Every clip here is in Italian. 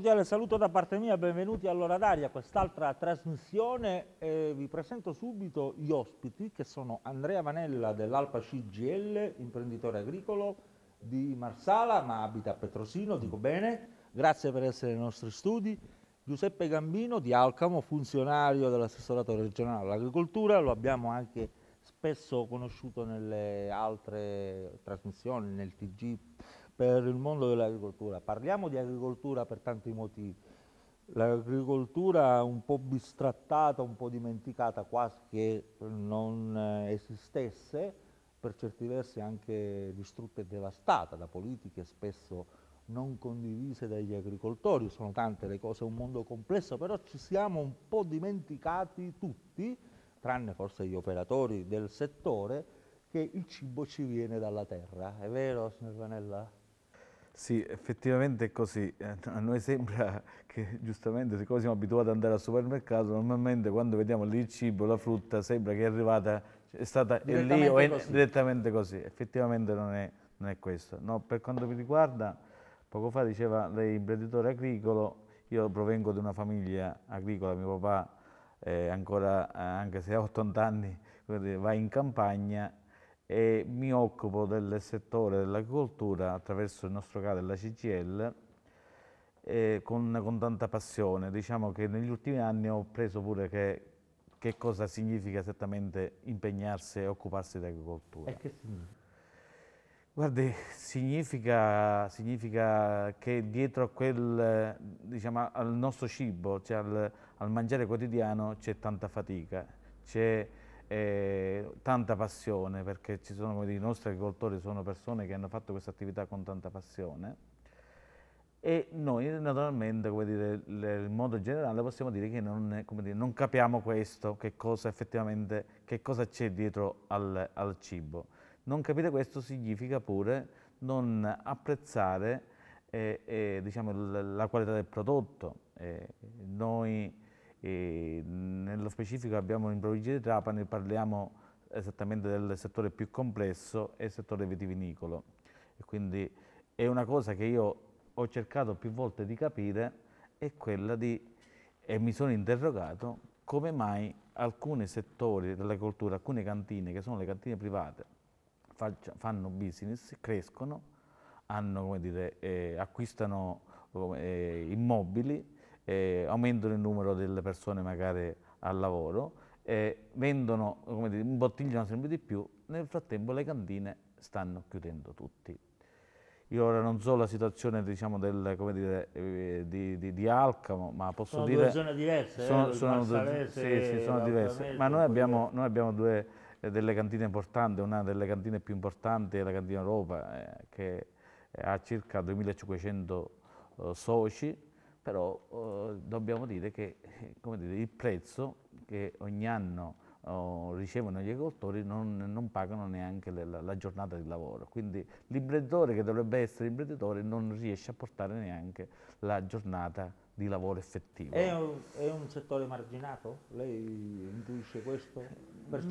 cordiale saluto da parte mia, benvenuti all'Ora d'Aria, quest'altra trasmissione. Eh, vi presento subito gli ospiti che sono Andrea Vanella dell'Alpa CGL, imprenditore agricolo di Marsala, ma abita a Petrosino, dico bene. Grazie per essere nei nostri studi. Giuseppe Gambino di Alcamo, funzionario dell'assessorato regionale all'agricoltura, lo abbiamo anche spesso conosciuto nelle altre trasmissioni, nel TG per il mondo dell'agricoltura. Parliamo di agricoltura per tanti motivi. L'agricoltura un po' bistrattata, un po' dimenticata, quasi che non esistesse, per certi versi anche distrutta e devastata da politiche spesso non condivise dagli agricoltori, sono tante le cose, è un mondo complesso, però ci siamo un po' dimenticati tutti, tranne forse gli operatori del settore, che il cibo ci viene dalla terra, è vero signor Vanella? Sì, effettivamente è così. Eh, a noi sembra che giustamente, siccome siamo abituati ad andare al supermercato, normalmente quando vediamo lì il cibo, la frutta, sembra che è arrivata, è stata è lì o è così. direttamente così. Effettivamente non è, non è questo. No, per quanto mi riguarda, poco fa diceva lei imprenditore agricolo, io provengo da una famiglia agricola, mio papà eh, ancora, anche se ha 80 anni, va in campagna e mi occupo del settore dell'agricoltura attraverso il nostro CAD della CGL eh, con, con, tanta passione. Diciamo che negli ultimi anni ho preso pure che, che cosa significa esattamente impegnarsi e occuparsi di agricoltura. E che significa? Guardi, significa, significa, che dietro a quel, diciamo, al nostro cibo, cioè al, al mangiare quotidiano, c'è tanta fatica, c'è eh, tanta passione, perché ci sono, i nostri agricoltori sono persone che hanno fatto questa attività con tanta passione e noi naturalmente, dire, in modo generale possiamo dire che non, dire, non capiamo questo, che cosa effettivamente, che cosa c'è dietro al, al, cibo. Non capire questo significa pure non apprezzare eh, eh, diciamo, la qualità del prodotto. Eh, noi e nello specifico abbiamo in provincia di Trapani, parliamo esattamente del settore più complesso, è il settore vitivinicolo. E quindi è una cosa che io ho cercato più volte di capire, è quella di, e mi sono interrogato, come mai alcuni settori dell'agricoltura, alcune cantine, che sono le cantine private, faccia, fanno business, crescono, hanno, dire, eh, acquistano eh, immobili, eh, aumentano il numero delle persone magari al lavoro, eh, vendono, come dire, imbottigliano sempre di più, nel frattempo le cantine stanno chiudendo tutti. Io ora non so la situazione diciamo, del, dire, eh, di, di, di, Alcamo, ma posso sono dire... Sono due zone diverse, sono, eh, sono due, sì, sì, sono diverse. Ma noi abbiamo, noi abbiamo due, delle cantine importanti, una delle cantine più importanti è la Cantina Europa, eh, che ha circa 2500 eh, soci, però eh, dobbiamo dire che dire, il prezzo che ogni anno oh, ricevono gli agricoltori non, non pagano neanche la, la, giornata di lavoro, quindi l'imprenditore che dovrebbe essere imprenditore non riesce a portare neanche la giornata di lavoro effettivo. È un, è un settore marginato? Lei intuisce questo?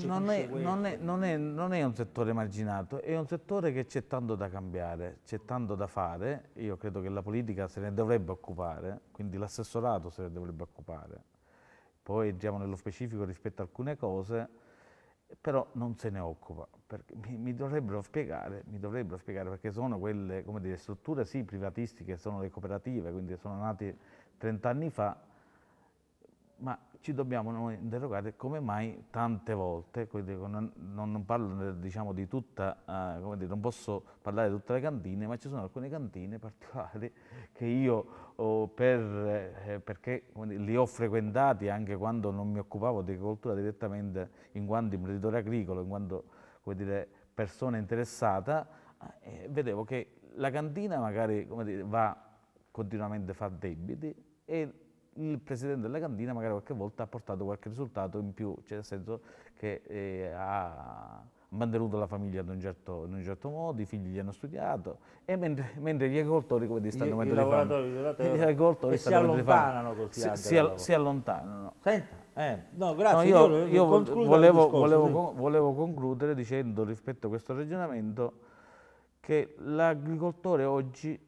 non è, non, è, non, è, non è, un settore marginato, è un settore che c'è tanto da cambiare, c'è tanto da fare, io credo che la politica se ne dovrebbe occupare, quindi l'assessorato se ne dovrebbe occupare, poi entriamo nello specifico rispetto a alcune cose, però non se ne occupa, mi, mi, dovrebbero spiegare, mi dovrebbero spiegare perché sono quelle dire, strutture sì privatistiche, sono le cooperative, quindi sono nate 30 anni fa, ma ci dobbiamo noi interrogare come mai tante volte, non, non parlo eh, diciamo, di tutta, eh, dire, non posso parlare di tutte le cantine, ma ci sono alcune cantine particolari che io oh, per, eh, perché li ho frequentati anche quando non mi occupavo di agricoltura direttamente in quanto imprenditore agricolo, in quanto dire, persona interessata, eh, vedevo che la cantina magari dire, va continuamente a fare debiti e il presidente della cantina magari qualche volta ha portato qualche risultato in più, cioè nel senso che eh, ha mantenuto la famiglia in un, certo, in un, certo, modo, i figli hanno studiato, e mentre, mentre gli agricoltori come dire, stanno mettendo di fame. Terra, gli agricoltori si allontanano così. Si, si, si allontanano. Senta, eh, no, grazie. No, io, io volevo, discorso, volevo, sì. volevo concludere dicendo rispetto a questo ragionamento che l'agricoltore oggi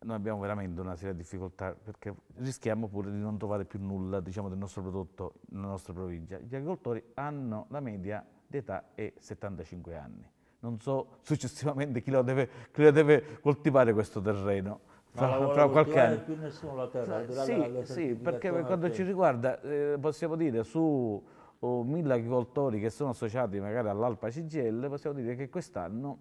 noi abbiamo veramente una serie di difficoltà perché rischiamo pure di non trovare più nulla diciamo, del nostro prodotto nella nostra provincia. Gli agricoltori hanno la media d'età è 75 anni. Non so successivamente chi lo deve, chi lo deve coltivare questo terreno. Fra, fra qualche anno. più nessuno la terra. Fra, sì, sì, perché per quanto ci riguarda eh, possiamo dire su oh, mille agricoltori che sono associati magari all'Alpa CGL, possiamo dire che quest'anno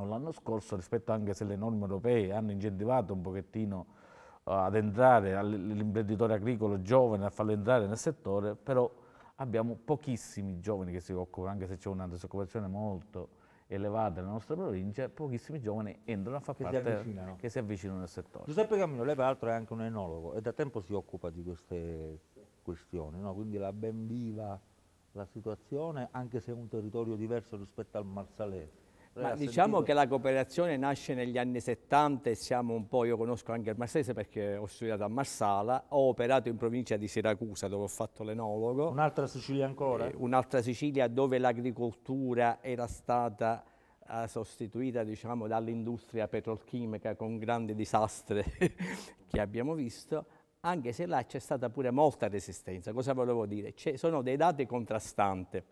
l'anno scorso rispetto anche se le norme europee hanno incentivato un pochettino eh, ad entrare l'imprenditore agricolo giovane, a farlo entrare nel settore, però abbiamo pochissimi giovani che si occupano, anche se c'è una disoccupazione molto elevata nella nostra provincia, pochissimi giovani entrano a far che parte, si avvicinano. che si avvicinano nel settore. Giuseppe Cammino, lei peraltro è anche un enologo e da tempo si occupa di queste questioni, no? quindi la ben viva la situazione, anche se è un territorio diverso rispetto al Marsaleto. Ma diciamo sentito... che la cooperazione nasce negli anni 70 e siamo un po', io conosco anche il marsese perché ho studiato a Marsala, ho operato in provincia di Siracusa dove ho fatto l'enologo. Un'altra Sicilia ancora? Eh, un'altra Sicilia dove l'agricoltura era stata eh, sostituita diciamo, dall'industria petrolchimica con grandi disastri che abbiamo visto, anche se là c'è stata pure molta resistenza. Cosa volevo dire? sono dei dati contrastanti,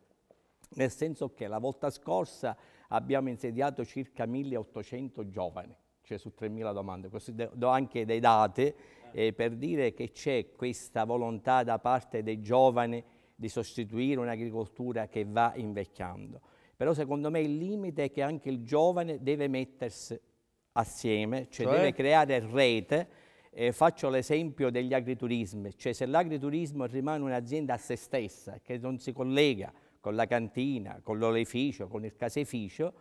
nel senso che la volta scorsa abbiamo insediato circa 1800 giovani, cioè su 3000 domande. Questo do anche dei dati eh, per dire che c'è questa volontà da parte dei giovani di sostituire un'agricoltura che va invecchiando. Però secondo me il limite è che anche il giovane deve mettersi assieme, cioè, cioè? deve creare rete. Eh, faccio l'esempio degli agriturismi, cioè se l'agriturismo rimane un'azienda a se stessa, che non si collega con la cantina, con l'oleficio, con il caseificio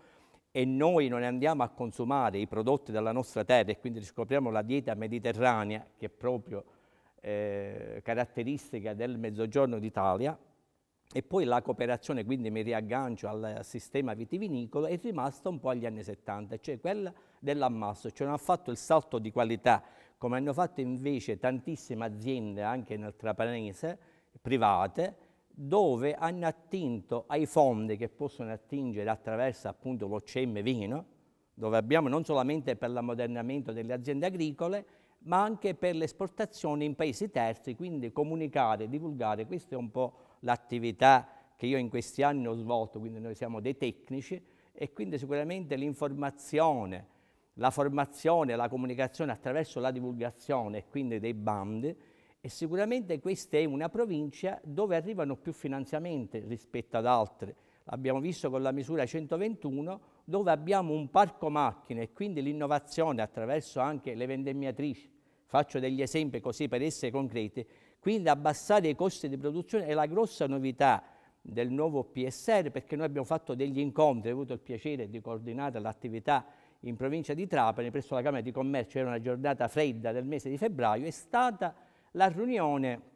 e noi non andiamo a consumare i prodotti della nostra terra e quindi riscopriamo la dieta mediterranea che è proprio eh, caratteristica del mezzogiorno d'Italia e poi la cooperazione, quindi mi riaggancio al sistema vitivinicolo, è rimasta un po' agli anni 70, cioè quella dell'ammasso, cioè non ha fatto il salto di qualità come hanno fatto invece tantissime aziende anche nel trapanese private dove hanno attinto ai fondi che possono attingere attraverso appunto l'OCM vino, dove abbiamo non solamente per l'ammodernamento delle aziende agricole, ma anche per l'esportazione in paesi terzi, quindi comunicare, divulgare, questa è un po' l'attività che io in questi anni ho svolto, quindi noi siamo dei tecnici e quindi sicuramente l'informazione, la formazione, la comunicazione attraverso la divulgazione e quindi dei bandi e sicuramente questa è una provincia dove arrivano più finanziamenti rispetto ad altre. L'abbiamo visto con la misura 121, dove abbiamo un parco macchine e quindi l'innovazione attraverso anche le vendemmiatrici. Faccio degli esempi così per essere concreti. Quindi abbassare i costi di produzione è la grossa novità del nuovo PSR perché noi abbiamo fatto degli incontri, ho avuto il piacere di coordinare l'attività in provincia di Trapani presso la Camera di Commercio, era una giornata fredda del mese di febbraio, è stata la riunione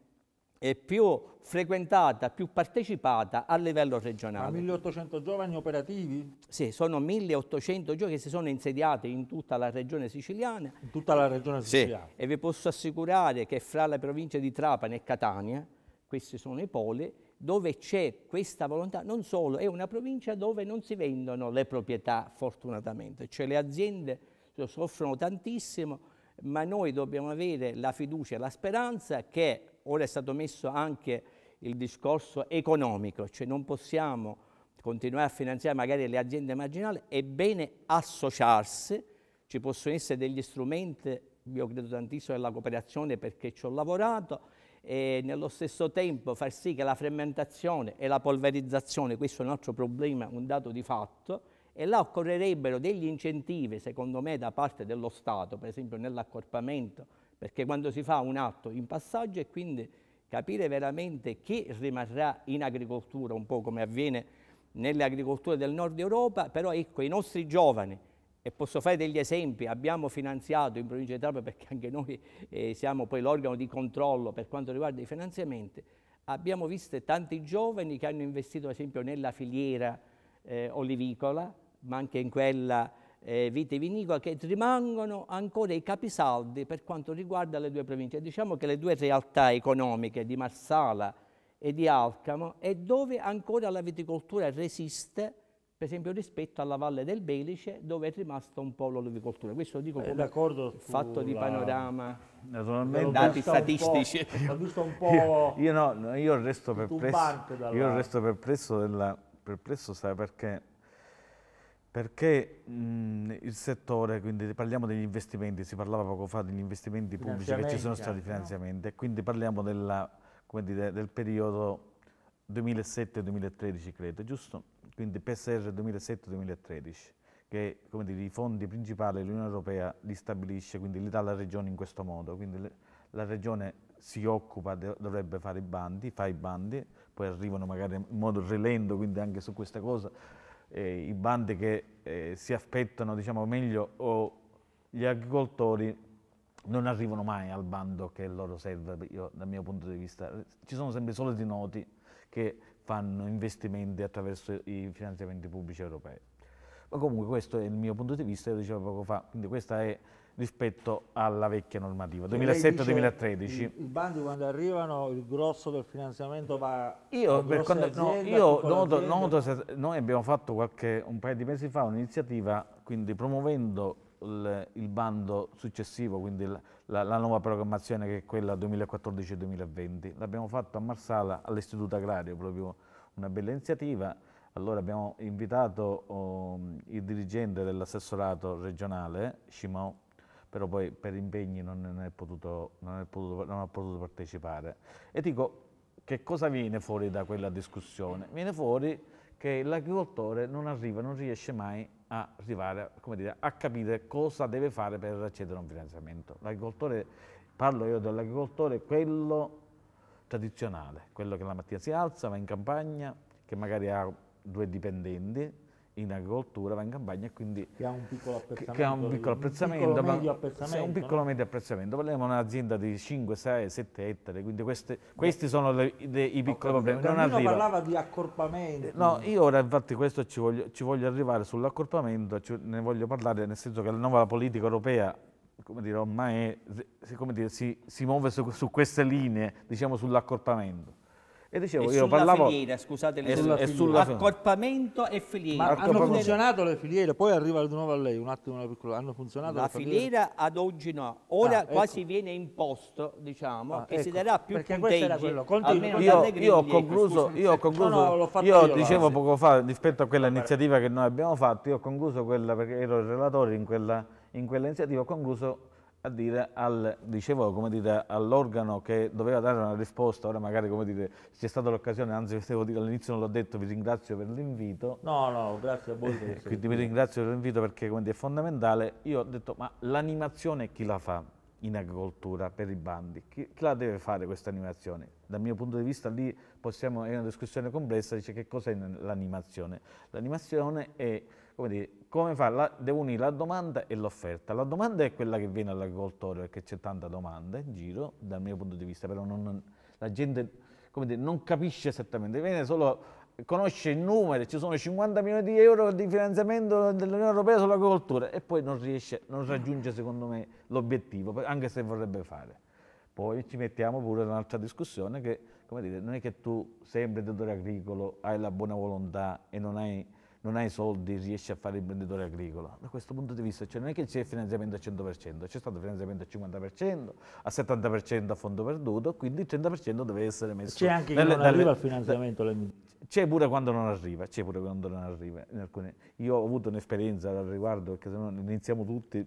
è più frequentata, più partecipata a livello regionale. Ma 1800 giovani operativi? Sì, sono 1800 giovani che si sono insediati in tutta la regione siciliana. In tutta la regione siciliana. Sì. E vi posso assicurare che fra le province di Trapani e Catania, questi sono i poli, dove c'è questa volontà, non solo, è una provincia dove non si vendono le proprietà fortunatamente, cioè le aziende soffrono tantissimo, ma noi dobbiamo avere la fiducia e la speranza che ora è stato messo anche il discorso economico, cioè non possiamo continuare a finanziare magari le aziende marginali, è bene associarsi, ci possono essere degli strumenti, io credo tantissimo nella cooperazione perché ci ho lavorato, e nello stesso tempo far sì che la frammentazione e la polverizzazione, questo è un altro problema, un dato di fatto, e là occorrerebbero degli incentivi, secondo me, da parte dello Stato, per esempio nell'accorpamento, perché quando si fa un atto in passaggio e quindi capire veramente chi rimarrà in agricoltura, un po' come avviene nelle agricolture del nord Europa, però ecco i nostri giovani, e posso fare degli esempi, abbiamo finanziato in provincia di Trapani, perché anche noi eh, siamo poi l'organo di controllo per quanto riguarda i finanziamenti, abbiamo visto tanti giovani che hanno investito ad esempio nella filiera eh, olivicola, ma anche in quella eh, vitivinicola, che rimangono ancora i capisaldi per quanto riguarda le due province. Diciamo che le due realtà economiche di Marsala e di Alcamo è dove ancora la viticoltura resiste per esempio rispetto alla Valle del Belice dove è rimasta un po' l'olivicoltura. Questo lo dico eh, come fatto di panorama, naturalmente, dati statistici. Ho visto un po'... Io, io, no, io resto perplesso, io resto perplesso, della, perplesso sai perché perché mh, mhmm, il settore, quindi parliamo degli investimenti, si parlava poco fa degli investimenti pubblici che ci sono stati finanziamenti, no? quindi parliamo della, dire, del periodo 2007-2013 credo, giusto? Quindi PSR 2007-2013, che come dire, i fondi principali dell'Unione Europea li stabilisce, quindi li dà la regione in questo modo, quindi le, la regione si occupa, dovrebbe fare i bandi, fa i bandi, poi arrivano magari in modo relento, quindi anche su questa cosa eh, i bandi che eh, si aspettano, diciamo meglio, o gli agricoltori non arrivano mai al bando che loro serve, io, dal mio punto di vista. Ci sono sempre solo di noti che fanno investimenti attraverso i finanziamenti pubblici europei. Ma comunque questo è il mio punto di vista, io dicevo poco fa, quindi questa è rispetto alla vecchia normativa, 2007-2013. I bandi quando arrivano il grosso del finanziamento va... Io, per quando, no, io noto, noto se, noi abbiamo fatto qualche, un paio di mesi fa un'iniziativa, quindi promuovendo il, il, bando successivo, quindi la, la, la nuova programmazione che è quella 2014-2020. L'abbiamo fatto a Marsala all'Istituto Agrario, proprio una bella iniziativa. Allora abbiamo invitato um, il dirigente dell'assessorato regionale, Simon però poi per impegni non, è potuto, non, è potuto, non ha potuto partecipare. E dico, che cosa viene fuori da quella discussione? Viene fuori che l'agricoltore non arriva, non riesce mai a, arrivare, dire, a capire cosa deve fare per accedere a un finanziamento. L'agricoltore, parlo io dell'agricoltore, quello tradizionale, quello che la mattina si alza, va in campagna, che magari ha due dipendenti, in agricoltura, va in campagna e quindi... Che ha un piccolo apprezzamento. Che ha un piccolo apprezzamento. Un piccolo medio apprezzamento. Ma, un piccolo no? medio apprezzamento. Parliamo di un'azienda di 5, 6, 7 ettari, quindi queste, questi sono le, le, i piccoli problemi. Non arriva. parlava di accorpamento. No, io ora infatti questo ci voglio, ci voglio arrivare sull'accorpamento, ne voglio parlare nel senso che la nuova politica europea come dire, ormai è, come dire, si, si, muove su, su queste linee, diciamo sull'accorpamento. E dicevo, e io parlavo... filiera, scusate le sulla, e sulla accorpamento e filiera. Ma hanno funzionato le filiere, poi arriva di nuovo a lei, un attimo una piccola, hanno funzionato la filiera? La filiera ad oggi no, ora ah, quasi ecco. viene imposto, diciamo, ah, che ecco. si darà più Perché punteggi, quello. Continu- io, io, ho concluso, io ho concluso, no, no, io, io dicevo là, poco fa, rispetto a quella iniziativa che noi abbiamo fatto, io ho concluso quella, perché ero il relatore in quella, in quella iniziativa, ho concluso a dire al, dicevo, come dire, all'organo che doveva dare una risposta, ora magari come dire, c'è stata l'occasione, anzi devo dire all'inizio non l'ho detto, vi ringrazio per l'invito. No, no, grazie a voi. Eh, quindi vi ringrazio per l'invito perché come dire, è fondamentale. Io ho detto, ma l'animazione chi la fa in agricoltura per i bandi? Chi, chi la deve fare questa animazione? Dal mio punto di vista lì possiamo, è una discussione complessa, dice che cos'è l'animazione? L'animazione è, come dire, come fare? La, devo unire la domanda e l'offerta. La domanda è quella che viene all'agricoltore, perché c'è tanta domanda in giro, dal mio punto di vista, però non, la gente dire, non capisce esattamente, viene solo, conosce i numeri, ci sono 50 milioni di euro di finanziamento dell'Unione Europea sull'agricoltura e poi non riesce, non raggiunge secondo me l'obiettivo, anche se vorrebbe fare. Poi ci mettiamo pure in un'altra discussione che, come dire, non è che tu sembri datore agricolo, hai la buona volontà e non hai non hai soldi, riesci a fare imprenditore agricolo. Da questo punto di vista, cioè non è che c'è finanziamento al 100%, c'è stato finanziamento al 50%, al 70% a fondo perduto, quindi il 30% deve essere messo. C'è anche dalle, non dalle, arriva il finanziamento. Da, c'è pure quando non arriva, c'è pure quando non arriva. Alcune, io ho avuto un'esperienza al riguardo, perché se no iniziamo tutti,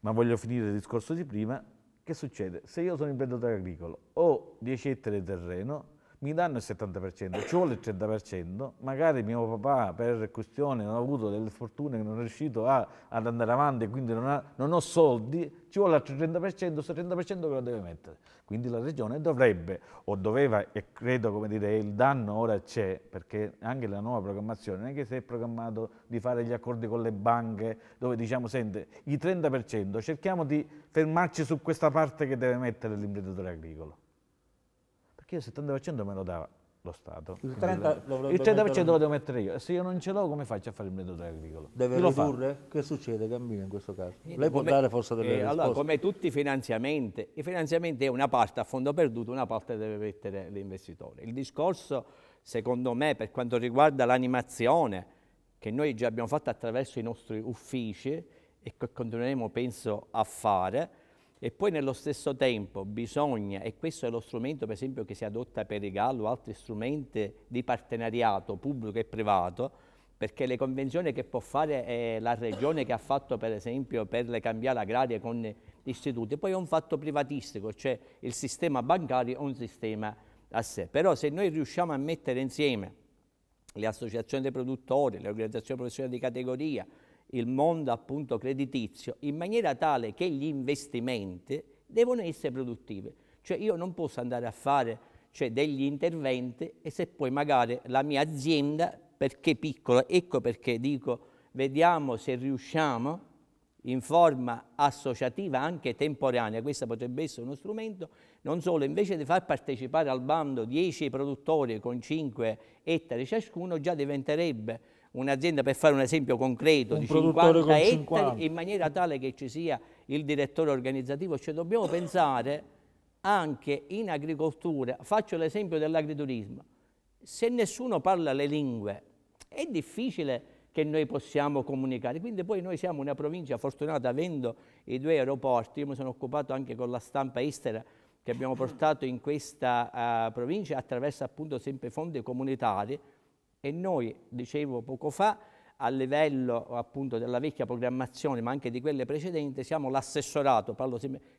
ma voglio finire il discorso di prima. Che succede? Se io sono imprenditore agricolo, ho 10 ettari di terreno, mi danno il 70%, ci vuole il 30%, magari mio papà per questione non ha avuto delle fortune, non è riuscito a, ad andare avanti, e quindi non, ha, non ho soldi, ci vuole l'altro 30%, questo 30% che lo deve mettere. Quindi la regione dovrebbe, o doveva, e credo come dire, il danno ora c'è, perché anche la nuova programmazione, non è che si è programmato di fare gli accordi con le banche, dove diciamo, senti, i 30%, cerchiamo di fermarci su questa parte che deve mettere l'imprenditore agricolo perché il 70% me lo dava lo Stato. Il 30%, lo, il 30 mettere... lo devo mettere io. se io non ce l'ho, come faccio a fare il metodo agricolo? Deve io ridurre? Che succede, Gambino, in questo caso? Lei come, può dare forse delle eh, risposte. Allora, come tutti i finanziamenti, i finanziamenti è una parte a fondo perduto, una parte deve mettere l'investitore. Il discorso, secondo me, per quanto riguarda l'animazione, che noi già abbiamo fatto attraverso i nostri uffici e che continueremo, penso, a fare, e poi nello stesso tempo bisogna, e questo è lo strumento per esempio che si adotta per i Gallo o altri strumenti di partenariato pubblico e privato, perché le convenzioni che può fare la regione che ha fatto per esempio per le cambiali agrarie con gli istituti, poi è un fatto privatistico, cioè il sistema bancario è un sistema a sé. Però se noi riusciamo a mettere insieme le associazioni dei produttori, le organizzazioni professionali di categoria, il mondo appunto creditizio in maniera tale che gli investimenti devono essere produttivi. Cioè io non posso andare a fare cioè, degli interventi e se poi magari la mia azienda, perché piccola, ecco perché dico vediamo se riusciamo in forma associativa anche temporanea, questo potrebbe essere uno strumento, non solo, invece di far partecipare al bando 10 produttori con 5 ettari ciascuno, già diventerebbe un'azienda per fare un esempio concreto un di 50 ettari 50. in maniera tale che ci sia il direttore organizzativo, cioè dobbiamo pensare anche in agricoltura, faccio l'esempio dell'agriturismo, se nessuno parla le lingue è difficile che noi possiamo comunicare, quindi poi noi siamo una provincia fortunata avendo i due aeroporti, io mi sono occupato anche con la stampa estera che abbiamo portato in questa uh, provincia attraverso appunto sempre fondi comunitari, e noi, dicevo poco fa, a livello appunto della vecchia programmazione, ma anche di quelle precedenti, siamo l'assessorato,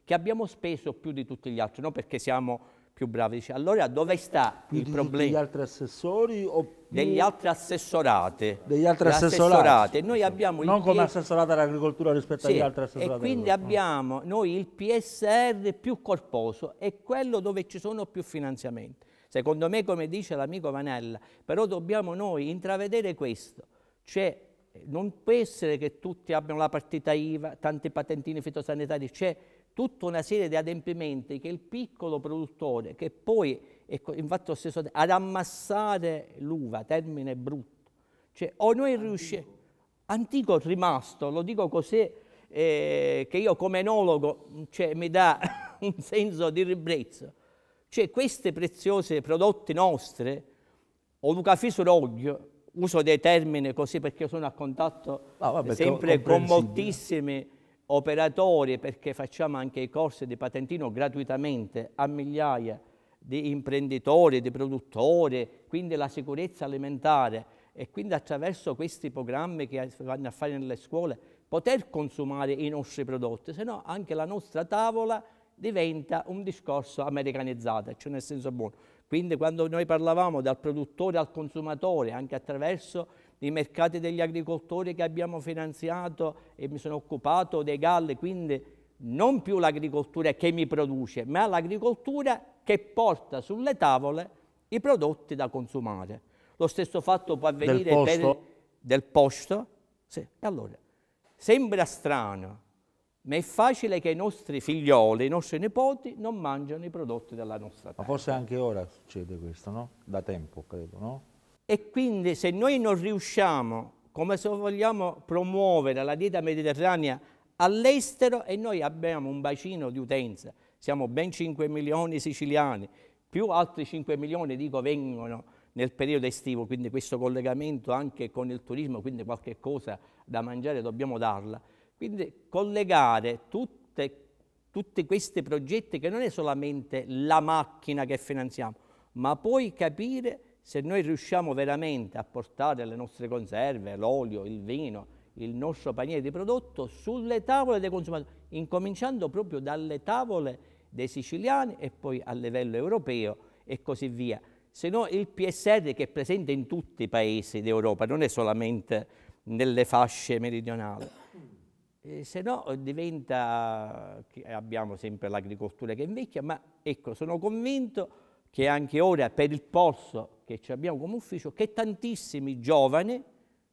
che abbiamo speso più di tutti gli altri, non perché siamo più bravi. Dice, allora dove sta più il problema? Degli altri assessori o degli altri assessorati? Degli altri assessorati. Noi abbiamo non il come PS... assessorato all'agricoltura rispetto sì, agli altri assessorati. E quindi abbiamo noi il PSR più corposo, è quello dove ci sono più finanziamenti. Secondo me, come dice l'amico Vanella, però dobbiamo noi intravedere questo, cioè non può essere che tutti abbiano la partita IVA, tanti patentini fitosanitari, c'è tutta una serie di adempimenti che il piccolo produttore, che poi è ecco, infatti lo stesso, ad ammassare l'uva, termine brutto, cioè o noi riusciamo, antico rimasto, lo dico così, eh, che io come enologo cioè, mi dà un senso di ribrezzo, cioè queste preziose prodotti nostre, o Luca Roglio, uso dei termini così perché sono a contatto ah, vabbè, sempre con moltissimi operatori perché facciamo anche i corsi di patentino gratuitamente a migliaia di imprenditori, di produttori, quindi la sicurezza alimentare e quindi attraverso questi programmi che vanno a fare nelle scuole poter consumare i nostri prodotti, se no anche la nostra tavola diventa un discorso americanizzato, cioè nel senso buono. Quindi quando noi parlavamo dal produttore al consumatore, anche attraverso i mercati degli agricoltori che abbiamo finanziato e mi sono occupato dei galli, quindi non più l'agricoltura che mi produce, ma l'agricoltura che porta sulle tavole i prodotti da consumare. Lo stesso fatto può avvenire del posto. Per, del posto. Sì. Allora, sembra strano, ma è facile che i nostri figlioli, i nostri nipoti, non mangiano i prodotti della nostra terra. Ma forse anche ora succede questo, no? Da tempo, credo, no? E quindi se noi non riusciamo, come se vogliamo promuovere la dieta mediterranea all'estero, e noi abbiamo un bacino di utenza, siamo ben 5 milioni siciliani, più altri 5 milioni, dico, vengono nel periodo estivo, quindi questo collegamento anche con il turismo, quindi qualche cosa da mangiare dobbiamo darla quindi collegare tutte, tutti questi progetti che non è solamente la macchina che finanziamo, ma poi capire se noi riusciamo veramente a portare le nostre conserve, l'olio, il vino, il nostro paniere di prodotto sulle tavole dei consumatori, incominciando proprio dalle tavole dei siciliani e poi a livello europeo e così via. Se no il PSR che è presente in tutti i paesi d'Europa, non è solamente nelle fasce meridionali. Eh, se no eh, diventa, abbiamo sempre l'agricoltura che invecchia, ma ecco, sono convinto che anche ora per il polso che ci abbiamo come ufficio, che tantissimi giovani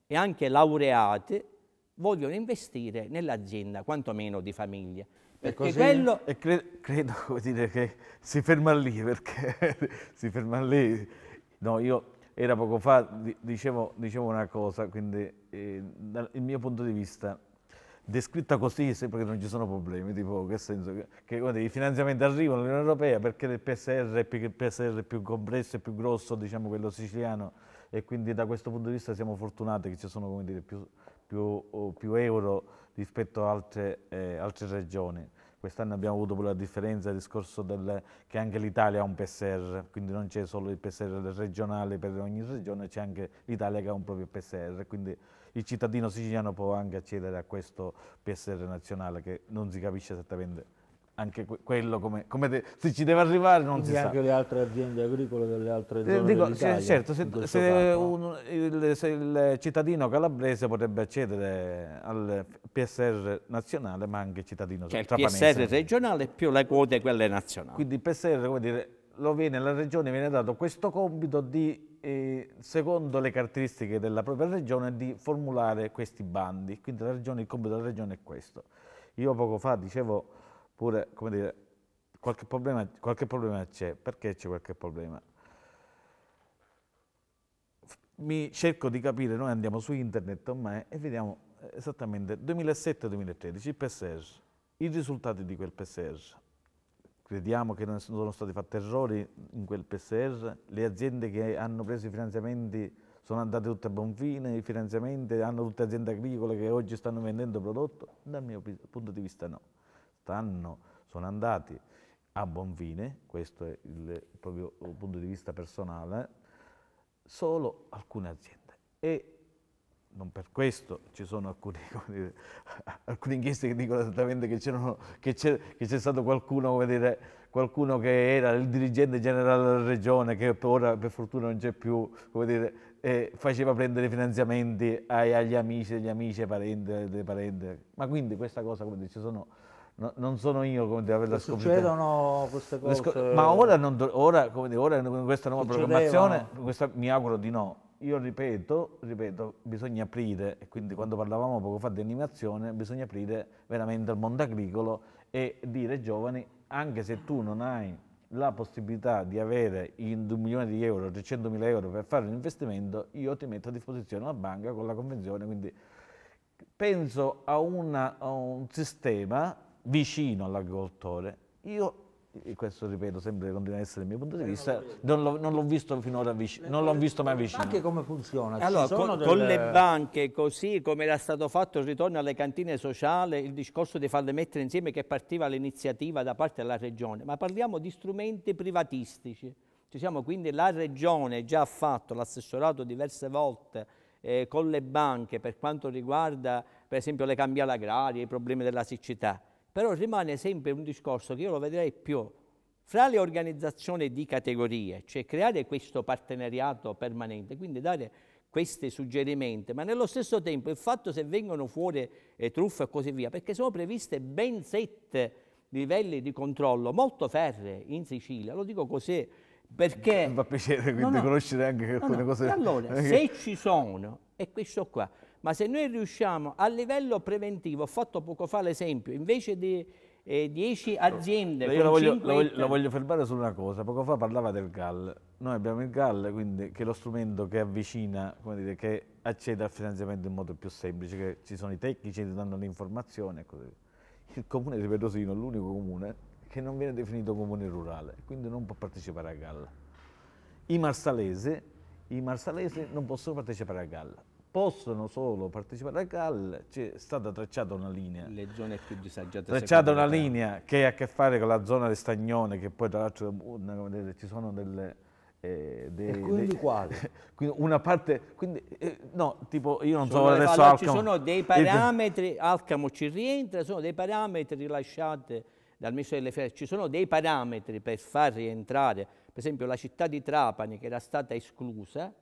e anche laureati vogliono investire nell'azienda, quantomeno di famiglia. Perché così, quello... E cre credo dire, che si ferma lì, perché si ferma lì. No, io era poco fa, dicevo, dicevo una cosa, quindi eh, dal mio punto di vista descritta così sembra che non ci sono problemi, tipo che senso che, che i finanziamenti arrivano all'Unione Europea perché il PSR, è più, il PSR è più complesso e più grosso, diciamo quello siciliano, e quindi da questo punto di vista siamo fortunati che ci sono dire, più, più, più, euro rispetto a altre, eh, altre regioni. Quest'anno abbiamo avuto pure la differenza del discorso del, che anche l'Italia ha un PSR, quindi non c'è solo il PSR regionale per ogni regione, c'è anche l'Italia che ha un proprio PSR, quindi il cittadino siciliano può anche accedere a questo PSR nazionale che non si capisce esattamente anche quello come, come se ci deve arrivare non Quindi si anche sa. anche le altre aziende agricole delle altre eh, zone Dico, se, certo, se, se, un, il, se, il, cittadino calabrese potrebbe accedere al PSR nazionale ma anche il cittadino cioè il PSR regionale più le quote quelle nazionali. Quindi il PSR come dire viene, la regione viene dato questo compito di, eh, secondo le caratteristiche della propria regione, di formulare questi bandi. Quindi regione, il compito della regione è questo. Io poco fa dicevo pure, come dire, qualche problema, qualche problema c'è. Perché c'è qualche problema? Mi cerco di capire, noi andiamo su internet ormai e vediamo esattamente 2007-2013 il PSR, i risultati di quel PSR crediamo che non sono stati fatti errori in quel PSR, le aziende che hanno preso i finanziamenti sono andate tutte a buon fine, i finanziamenti hanno tutte aziende agricole che oggi stanno vendendo prodotto? Dal mio punto di vista no, stanno, sono andati a buon fine, questo è il proprio punto di vista personale, solo alcune aziende. E non per questo ci sono alcune, dire, alcune inchieste che dicono esattamente che, c'è, stato qualcuno, dire, qualcuno, che era il dirigente generale della regione, che ora per fortuna non c'è più, dire, eh, faceva prendere finanziamenti ai, agli amici degli amici, ai parenti, ai parenti. Ma quindi questa cosa, come dice, sono, no, non sono io come dire, averla scoperta. Succedono queste cose? Ma ora, non, ora, dire, ora in questa nuova programmazione, questa, mi auguro di no, io ripeto, ripeto, bisogna aprire, e quindi quando parlavamo poco fa di animazione, bisogna aprire veramente il mondo agricolo e dire ai giovani, anche se tu non hai la possibilità di avere in un milione di euro, 300 mila euro per fare un investimento, io ti metto a disposizione una banca con la convenzione, quindi penso a, una, a un sistema vicino all'agricoltore. Io questo ripeto, sempre continua a essere il mio punto di vista, non, l'ho, non l'ho visto finora vicino, non l'ho visto mai vicino. Anche come funziona? Allora, con, delle... con, le banche, così come era stato fatto il ritorno alle cantine sociali, il discorso di farle mettere insieme che partiva l'iniziativa da parte della Regione, ma parliamo di strumenti privatistici. Ci siamo quindi, la Regione già ha fatto l'assessorato diverse volte eh, con le banche per quanto riguarda per esempio le cambiali agrarie, i problemi della siccità però rimane sempre un discorso che io lo vedrei più fra le organizzazioni di categorie, cioè creare questo partenariato permanente, quindi dare questi suggerimenti, ma nello stesso tempo il fatto se vengono fuori eh, truffe e così via, perché sono previste ben sette livelli di controllo molto ferrei in Sicilia, lo dico così perché... Mi fa piacere quindi no, no, conoscere anche alcune no, cose... Allora, se ci sono, è questo qua, ma se noi riusciamo a livello preventivo, ho fatto poco fa l'esempio, invece di 10 eh, ecco, aziende... Io la voglio, 50... la, voglio, fermare su una cosa, poco fa parlava del GAL, noi abbiamo il GAL quindi, che è lo strumento che avvicina, dire, che accede al finanziamento in modo più semplice, che ci sono i tecnici che ti danno l'informazione e così Il comune di Pedrosino è l'unico comune che non viene definito comune rurale, quindi non può partecipare a Galla. I marsalesi, i marsalesi non possono partecipare a Galla possono solo partecipare alla CAL, c'è stata tracciata una linea. Le zone più disagiate. Tracciata una linea che ha a che fare con la zona di Stagnone, che poi tra l'altro ci sono delle... Eh, dei, quindi quali? quindi una parte, quindi, eh, no, tipo io non sono so adesso allora, Alcamo. Ci sono dei parametri, Alcamo ci rientra, sono dei parametri rilasciati dal Ministero delle Finanze, ci sono dei parametri per far rientrare, per esempio la città di Trapani che era stata esclusa,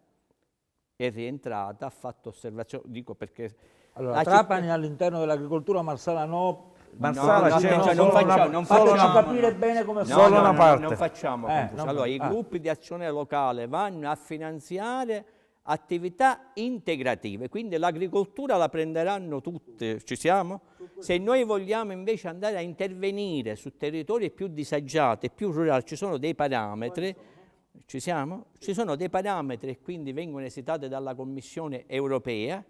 è rientrata, ha fatto osservazioni, dico perché... Allora, ah, Trapani città... all'interno dell'agricoltura, Marsala no, Marsala no, c'è no, cioè, non facciamo, non facciamo capire no, bene come no, solo una parte. Non facciamo eh, non, allora, ah. i gruppi di azione locale vanno a finanziare attività integrative, quindi l'agricoltura la prenderanno tutte, ci siamo? Se noi vogliamo invece andare a intervenire su territori più disagiati, più rurali, ci sono dei parametri ci siamo? Ci sono dei parametri e quindi vengono esitati dalla Commissione europea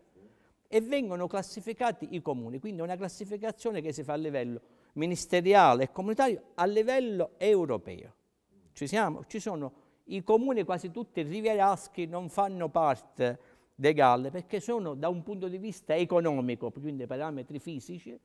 e vengono classificati i comuni, quindi è una classificazione che si fa a livello ministeriale e comunitario a livello europeo. Ci siamo? Ci sono i comuni, quasi tutti rivieraschi, non fanno parte dei GAL perché sono da un punto di vista economico, quindi parametri fisici,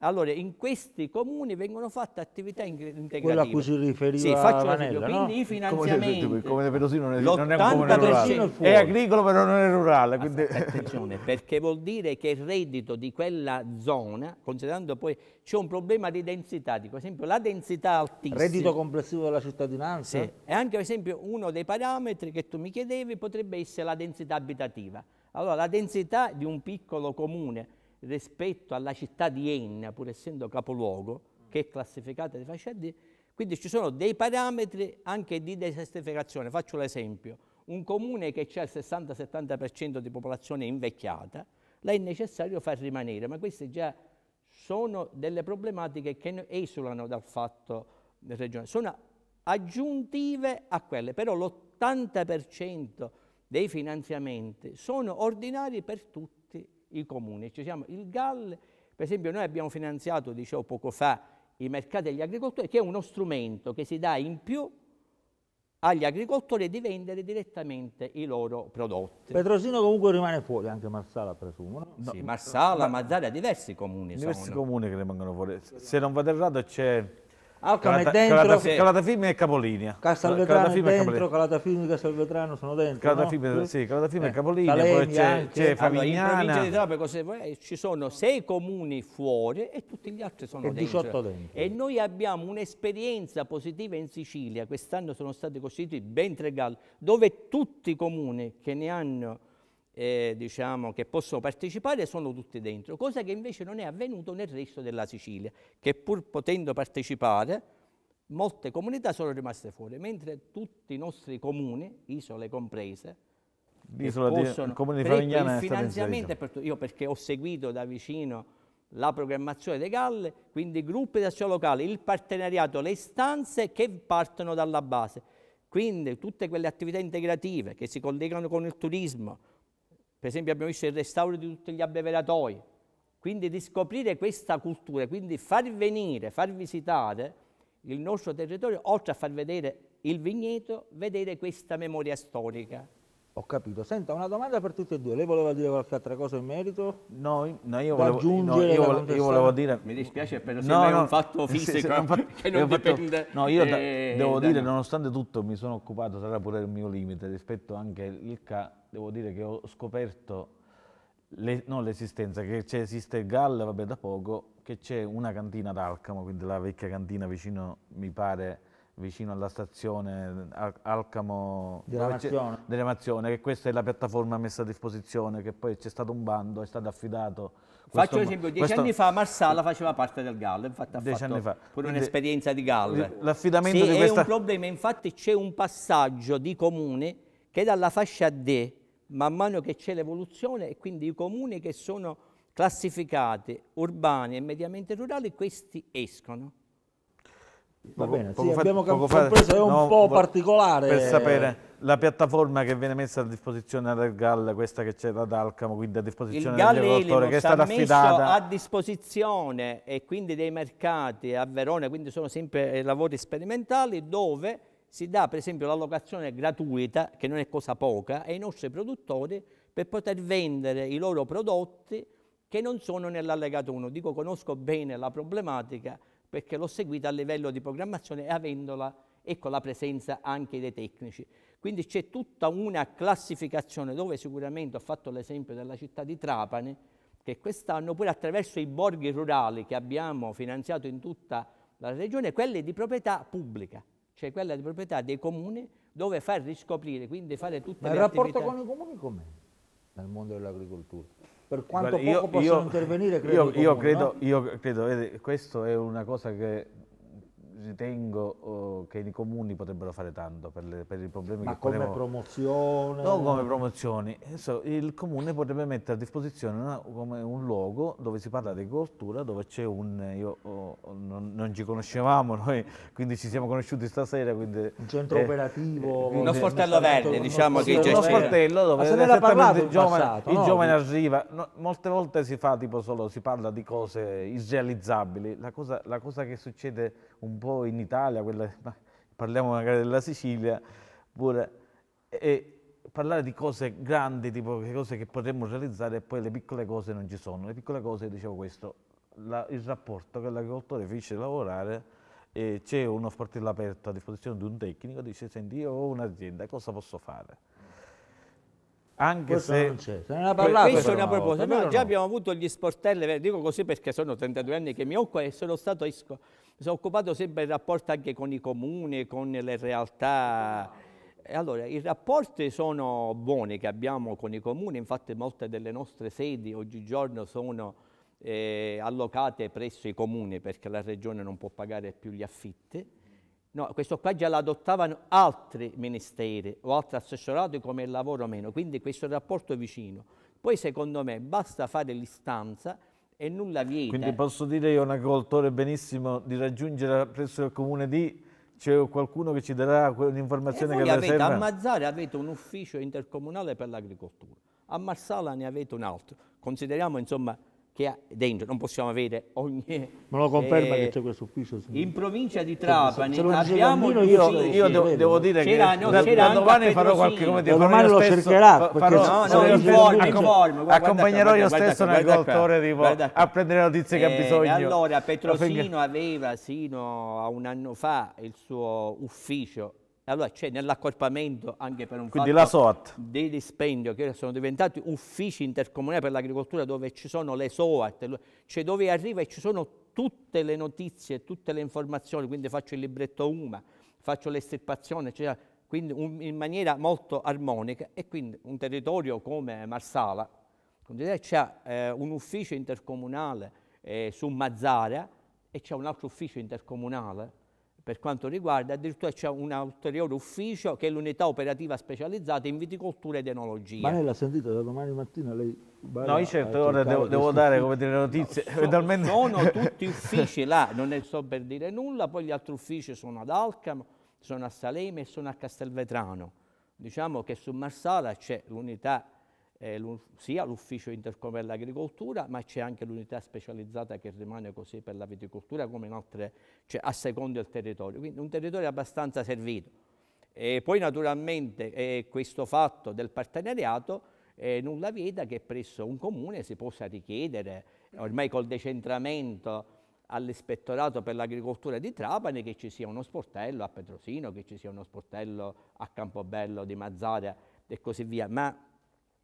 allora, in questi comuni vengono fatte attività integrative. Quello a cui si riferiva sì, faccio Manello, no? quindi i finanziamenti. Il comune di Pedosino non è, un comune rurale, è agricolo però non è rurale. Ah, quindi... Attenzione, perché vuol dire che il reddito di quella zona, considerando poi c'è un problema di densità, dico per esempio la densità altissima. Reddito complessivo della cittadinanza. Sì, è anche per esempio uno dei parametri che tu mi chiedevi potrebbe essere la densità abitativa. Allora la densità di un piccolo comune rispetto alla città di Enna, pur essendo capoluogo, mm. che è classificata di fascia D, quindi ci sono dei parametri anche di desertificazione. Faccio l'esempio, un comune che ha il 60-70% di popolazione invecchiata, la è necessario far rimanere, ma queste già sono delle problematiche che esulano dal fatto regionale, sono aggiuntive a quelle, però l'80% dei finanziamenti sono ordinari per tutti i comuni. Ci siamo il GAL, per esempio noi abbiamo finanziato, dicevo poco fa, i mercati degli agricoltori, che è uno strumento che si dà in più agli agricoltori di vendere direttamente i loro prodotti. Petrosino comunque rimane fuori, anche Marsala presumo. No? No. Sì, Marsala, Mazzara, diversi comuni. Diversi sono. comuni che rimangono fuori. Se non vado errato c'è Alcam ah, Calata, è dentro. Calatafimi, sì. e Capolinea. Castelvetrano Calatafimi è dentro, Calatafimi e Castelvetrano sono dentro. Calatafimi, no? sì, Calatafimi eh. e Capolinea, poi c'è, c'è Favignana. Allora, in provincia di Trapani eh, ci sono sei comuni fuori e tutti gli altri sono e dentro. 18 dentro. E noi abbiamo un'esperienza positiva in Sicilia, quest'anno sono stati costituiti ben tre GAL, dove tutti i comuni che ne hanno eh, diciamo, che possono partecipare sono tutte dentro, cosa che invece non è avvenuto nel resto della Sicilia, che pur potendo partecipare molte comunità sono rimaste fuori, mentre tutti i nostri comuni, isole comprese, l'isola possono, di Comune di Favignana il finanziamento per tutto. Io perché ho seguito da vicino la programmazione dei GAL, quindi i gruppi di azione locale, il partenariato, le istanze che partono dalla base. Quindi tutte quelle attività integrative che si collegano con il turismo, per esempio abbiamo visto il restauro di tutti gli abbeveratoi. Quindi riscoprire questa cultura, quindi far venire, far visitare il nostro territorio, oltre a far vedere il vigneto, vedere questa memoria storica. Ho capito. Senta, una domanda per tutti e due. Lei voleva dire qualche altra cosa in merito? No, no io, volevo, no, io, volevo, io volevo dire... Mi dispiace, però no, è no, un fatto fisico se, fatto, che non dipende... no, io eh, devo eh, dire, nonostante tutto, mi sono occupato, sarà pure il mio limite, rispetto anche al devo dire che ho scoperto le, non l'esistenza, che esiste il GAL, vabbè da poco, che c'è una cantina ad Alcamo, quindi la vecchia cantina vicino, mi pare, vicino alla stazione Al Alcamo Delemazione, che questa è la piattaforma messa a disposizione, che poi c'è stato un bando, è stato affidato. Faccio l'esempio, dieci questo, anni fa Marsala faceva parte del GAL, infatti ha dieci anni fa. pure un'esperienza di GAL. L'affidamento di questa... è un problema, infatti c'è un passaggio di comune che dalla fascia D, man mano che c'è l'evoluzione, e quindi i comuni che sono classificati urbani e mediamente rurali, questi escono. Va bene, poco, sì, poco abbiamo poco compreso, è un no, po' particolare. Per sapere, la piattaforma che viene messa a disposizione del GAL, questa che c'è da Dalcamo, quindi a disposizione del produttore, che è stata affidata... a disposizione e quindi dei mercati a Verona, quindi sono sempre eh, lavori sperimentali, dove si dà per esempio l'allocazione gratuita, che non è cosa poca, ai nostri produttori per poter vendere i loro prodotti che non sono nell'allegato 1. Dico conosco bene la problematica perché l'ho seguita a livello di programmazione e avendola e con la presenza anche dei tecnici. Quindi c'è tutta una classificazione dove sicuramente ho fatto l'esempio della città di Trapani, che quest'anno pure attraverso i borghi rurali che abbiamo finanziato in tutta la regione, quelle di proprietà pubblica, cioè quella di proprietà dei comuni, dove far riscoprire, quindi fare tutte Ma le attività. il rapporto con i comuni com'è nel mondo dell'agricoltura? Per quanto Guarda, poco io, possono io, intervenire, credo. Io, io credo, no? io credo vede, questo è una cosa che ritengo eh, che i comuni potrebbero fare tanto per, le, per i problemi Ma che come ponevo. promozione? Non come promozioni. Il comune potrebbe mettere a disposizione una, un luogo dove si parla di agricoltura, dove c'è un... Io, oh, non, non, ci conoscevamo noi, quindi ci siamo conosciuti stasera. Quindi, un centro eh, operativo. Eh, uno sportello verde, diciamo Uno sportello dove esattamente il giovane, passato, il giovane arriva. No, molte volte si fa tipo solo, si parla di cose irrealizzabili. La cosa, la cosa che succede un po' in Italia, quella, parliamo magari della Sicilia, pure, e parlare di cose grandi, tipo di cose che potremmo realizzare e poi le piccole cose non ci sono. Le piccole cose, dicevo questo, la, il rapporto che l'agricoltore finisce di lavorare e c'è uno sportello aperto a disposizione di un tecnico, dice senti io ho un'azienda, cosa posso fare? anche questo se non c'è, se ne parlato, questo è una proposta. No, già no. abbiamo avuto gli sportelli, dico così perché sono 32 anni che mi occupo e sono stato Esco mi sono occupato sempre del rapporto anche con i comuni, con le realtà. E allora, i rapporti sono buoni che abbiamo con i comuni, infatti molte delle nostre sedi oggigiorno sono eh, allocate presso i comuni perché la regione non può pagare più gli affitti. No, questo qua già l'adottavano altri ministeri o altri assessorati come il lavoro meno, quindi questo rapporto vicino. Poi secondo me basta fare l'istanza e nulla vieta. Quindi posso dire io, un agricoltore, benissimo di raggiungere presso il comune di c'è qualcuno che ci darà l'informazione che la avete, serve? A Mazzara avete un ufficio intercomunale per l'agricoltura, a Marsala ne avete un altro. Consideriamo insomma che ha dentro, non possiamo avere ogni... Ma lo conferma eh, che c'è questo ufficio? In provincia di Trapani se, se abbiamo... io, io, io devo, devo dire che da, no, da, da domani farò qualche... Come da domani lo stesso, cercherà. Farò, no, no, in forma. Accompagnerò io stesso un agricoltore a prendere notizie che ha eh, bisogno. Allora, Petrosino aveva sino a un anno fa il suo ufficio allora c'è nell'accorpamento anche per un Quindi fatto di dispendio che sono diventati uffici intercomunali per l'agricoltura dove ci sono le SOAT, cioè dove arriva e ci sono tutte le notizie, tutte le informazioni, quindi faccio il libretto UMA, faccio l'estirpazione, cioè, quindi un, in maniera molto armonica e quindi un territorio come Marsala, c'è eh, un ufficio intercomunale eh, su Mazzara e c'è un altro ufficio intercomunale per quanto riguarda, addirittura c'è un ulteriore ufficio che è l'unità operativa specializzata in viticoltura ed enologia. Ma lei l'ha sentita da domani mattina? Lei no, io certo, ora devo, devo dare come dire, notizie. No, sono, talmente... sono tutti uffici là, non ne sto per dire nulla, poi gli altri uffici sono ad Alcamo, sono a Saleme e sono a Castelvetrano. Diciamo che su Marsala c'è l'unità eh, sia l'ufficio intercom per l'agricoltura, ma c'è anche l'unità specializzata che rimane così per la viticoltura, come in altre, cioè a seconda del territorio. Quindi un territorio abbastanza servito. E poi naturalmente eh, questo fatto del partenariato eh, nulla vieta che presso un comune si possa richiedere, ormai col decentramento all'ispettorato per l'agricoltura di Trapani che ci sia uno sportello a Petrosino, che ci sia uno sportello a Campobello di Mazzara e così via, ma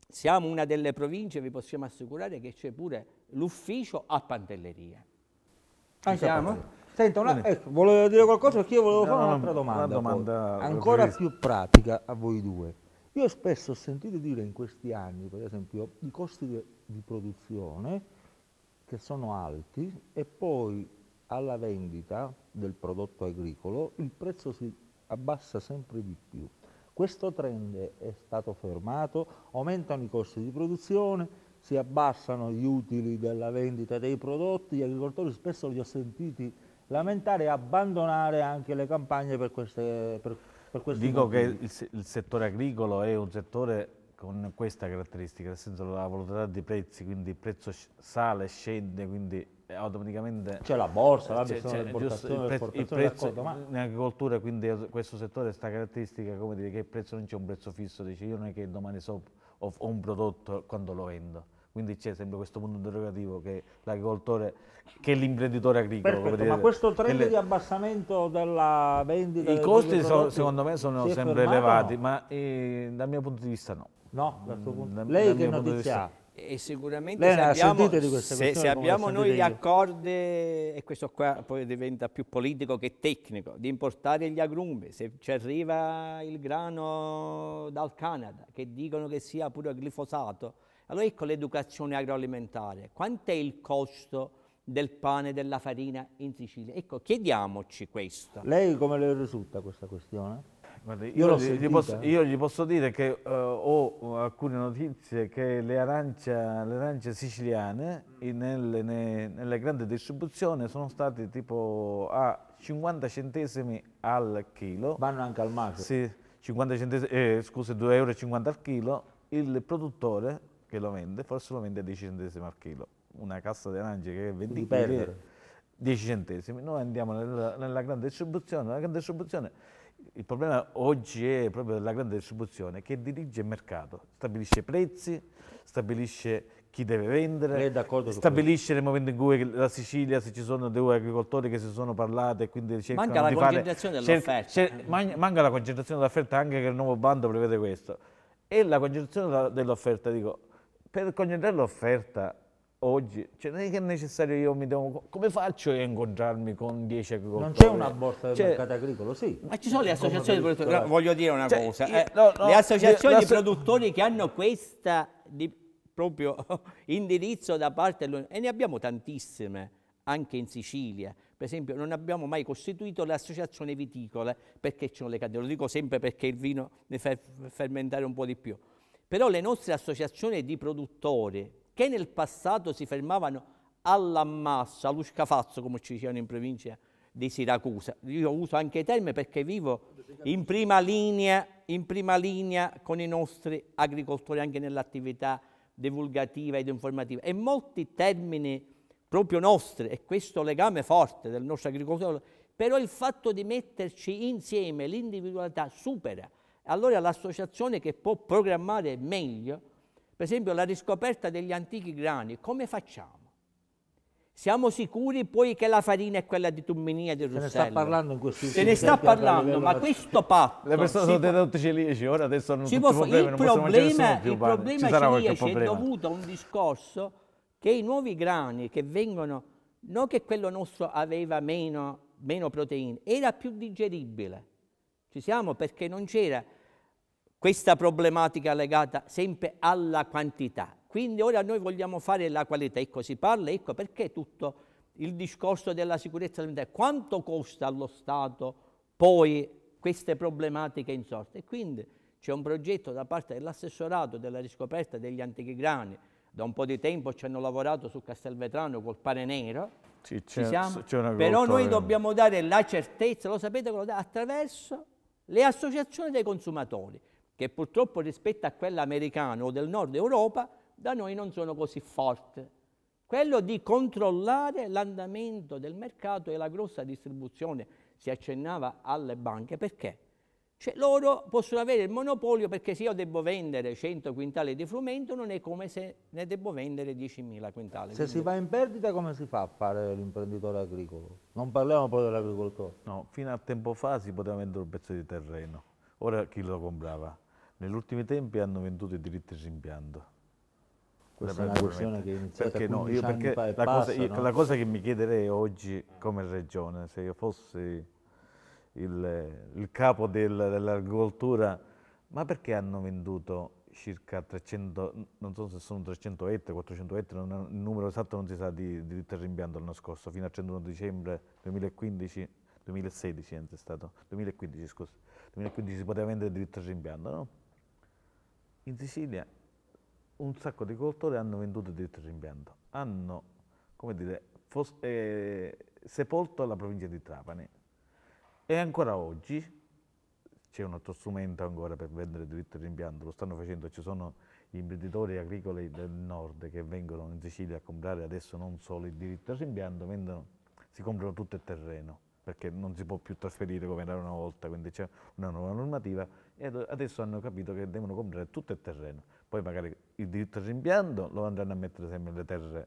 siamo una delle province, vi possiamo assicurare che c'è pure l'ufficio a Pantelleria. Andiamo? Ah, Senta, una, ecco, volevo dire qualcosa perché io volevo fare un'altra domanda, una domanda ancora più pratica a voi due. Io spesso ho sentito dire in questi anni, per esempio, i costi de, di produzione che sono alti e poi alla vendita del prodotto agricolo il prezzo si abbassa sempre di più. Questo trend è stato fermato, aumentano i costi di produzione, si abbassano gli utili della vendita dei prodotti, gli agricoltori spesso li ho sentiti lamentare e abbandonare anche le campagne per queste... Per, per Dico motivi. che il, il settore agricolo è un settore con questa caratteristica, nel senso la volatilità dei prezzi, quindi il prezzo sale, scende, quindi eh, automaticamente... C'è cioè, la borsa, la c'è, c'è, del in agricoltura, quindi questo settore sta caratteristica, come dire, che il prezzo non c'è un prezzo fisso, dice io non è che domani so, ho, un prodotto quando lo vendo quindi c'è sempre questo punto interrogativo che l'agricoltore che l'imprenditore agricolo Perfetto, ma questo trend le, di abbassamento della vendita i costi sono, secondo me sono sempre elevati no? ma eh, dal mio punto di vista no, no da, punto, da, lei da che notizia ha? e sicuramente Beh, se abbiamo, se, se abbiamo noi gli accordi, e questo qua poi diventa più politico che tecnico, di importare gli agrumi, se ci arriva il grano dal Canada, che dicono che sia pure glifosato, allora ecco l'educazione agroalimentare, Quant'è il costo del pane e della farina in Sicilia? Ecco, chiediamoci questo. Lei come le risulta questa questione? Guardi, io, io, gli posso, io, gli posso, dire che uh, ho alcune notizie che le arance, le arance siciliane in, nelle, nelle grandi distribuzioni sono state tipo a 50 centesimi al chilo. Vanno anche al macro. Sì, 50 centesimi, eh, scusi, 2,50 euro al chilo. Il produttore che lo vende, forse lo vende a 10 centesimi al chilo. Una cassa di arance che è 20 kg, 10 centesimi. Noi andiamo nella, nella grande distribuzione, la grande distribuzione il problema oggi è proprio della grande distribuzione che dirige il mercato, stabilisce i prezzi, stabilisce chi deve vendere, stabilisce nel momento in cui la Sicilia, se ci sono due agricoltori che si sono parlati e quindi cercano manca di fare... Manca la concentrazione dell'offerta. manca la concentrazione dell'offerta anche che il nuovo bando prevede questo. E la concentrazione dell'offerta, dico, per concentrare l'offerta oggi, cioè non è che è necessario io mi devo, come faccio io a incontrarmi con 10 agricoltori? Non c'è una borsa del cioè, mercato agricolo, sì. Ma ci sono le associazioni di produttori, no, voglio dire una cioè, cosa, io, eh, no, no, le associazioni di produttori che hanno questa di, proprio indirizzo da parte dell'Unione, e ne abbiamo tantissime anche in Sicilia, per esempio non abbiamo mai costituito l'associazione viticola perché ci sono le catene, lo dico sempre perché il vino ne fa fermentare un po' di più, però le nostre associazioni di produttori che nel passato si fermavano all'ammasso, allo scafazzo, come ci dicevano in provincia di Siracusa. Io uso anche i termini perché vivo in prima, linea, in prima linea con i nostri agricoltori anche nell'attività divulgativa ed informativa. E molti termini proprio nostri, e questo legame forte del nostro agricoltore, però il fatto di metterci insieme l'individualità supera. Allora l'associazione che può programmare meglio per esempio la riscoperta degli antichi grani, come facciamo? Siamo sicuri poi che la farina è quella di Tumminia e di Russello? Se ne sta parlando in questo Se ne sta parlando, ma questo patto... Le persone sono dedotte celiaci, ora adesso non si può fare. Il problema, più, il problema celiaci è dovuto a un discorso che i nuovi grani che vengono... Non che quello nostro aveva meno, meno proteine, era più digeribile. Ci siamo perché non c'era questa problematica legata sempre alla quantità. Quindi ora noi vogliamo fare la qualità, ecco si parla, ecco perché tutto il discorso della sicurezza alimentare, quanto costa allo Stato poi queste problematiche insorte. quindi c'è un progetto da parte dell'assessorato della riscoperta degli antichi grani, da un po' di tempo ci hanno lavorato su Castelvetrano col pane nero, sì, però noi dobbiamo dare la certezza, lo sapete, attraverso le associazioni dei consumatori, che purtroppo rispetto a quella americana o del nord Europa da noi non sono così forti. Quello di controllare l'andamento del mercato e la grossa distribuzione, si accennava alle banche, perché? Cioè loro possono avere il monopolio perché se io devo vendere 100 quintali di frumento non è come se ne devo vendere 10.000 quintali. Se Quindi... si va in perdita come si fa a fare l'imprenditore agricolo? Non parliamo proprio dell'agricoltore. No, fino a tempo fa si poteva vendere un pezzo di terreno, ora chi lo comprava? negli ultimi tempi hanno venduto i diritti rimpianto. Questa è una questione che è iniziata perché no, io, perché la, passa, cosa, no? la, cosa, che mi chiederei oggi come regione, se io fossi il, il capo del, dell'agricoltura, ma perché hanno venduto circa 300, non so se sono 300 ettari, 400 ettari, il numero esatto non si sa di diritto al rimpianto l'anno scorso, fino al 31 dicembre 2015, 2016 è stato, 2015 scusa, 2015 si poteva vendere diritti al rimpianto, no? In Sicilia un sacco di coltori hanno venduto il diritto di rimpianto, hanno, come dire, eh, sepolto la provincia di Trapani e ancora oggi c'è un altro strumento ancora per vendere il diritto di rimpianto, lo stanno facendo, ci sono gli imprenditori agricoli del nord che vengono in Sicilia a comprare adesso non solo il diritto di rimpianto, vendono, si comprano tutto il terreno perché non si può più trasferire come era una volta, quindi c'è una nuova normativa e adesso hanno capito che devono comprare tutto il terreno. Poi magari il diritto al rimpianto lo andranno a mettere sempre nelle terre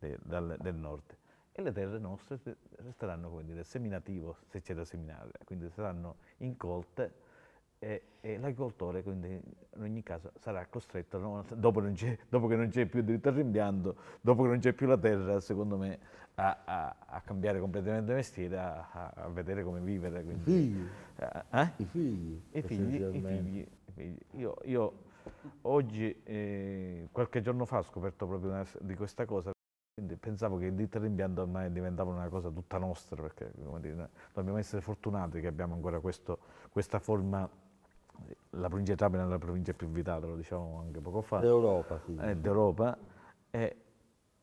de, del nord e le terre nostre resteranno come dire seminativo se c'è da seminare, quindi saranno incolte e, e l'agricoltore quindi in ogni caso sarà costretto, no? dopo, dopo, che non c'è più il diritto al rimpianto, dopo che non c'è più la terra, secondo me, a, a, a cambiare completamente mestiere, a, a vedere come vivere. Quindi, I figli? Eh, eh? I figli? I figli, i figli, i figli. Io, io oggi, eh, qualche giorno fa, ho scoperto proprio una, di questa cosa. Quindi pensavo che il diritto al rimpianto ormai diventava una cosa tutta nostra, perché dire, dobbiamo essere fortunati che abbiamo ancora questo, questa forma la provincia di Trapani è la provincia più vitale, lo diciamo anche poco fa, d'Europa, eh, d'Europa e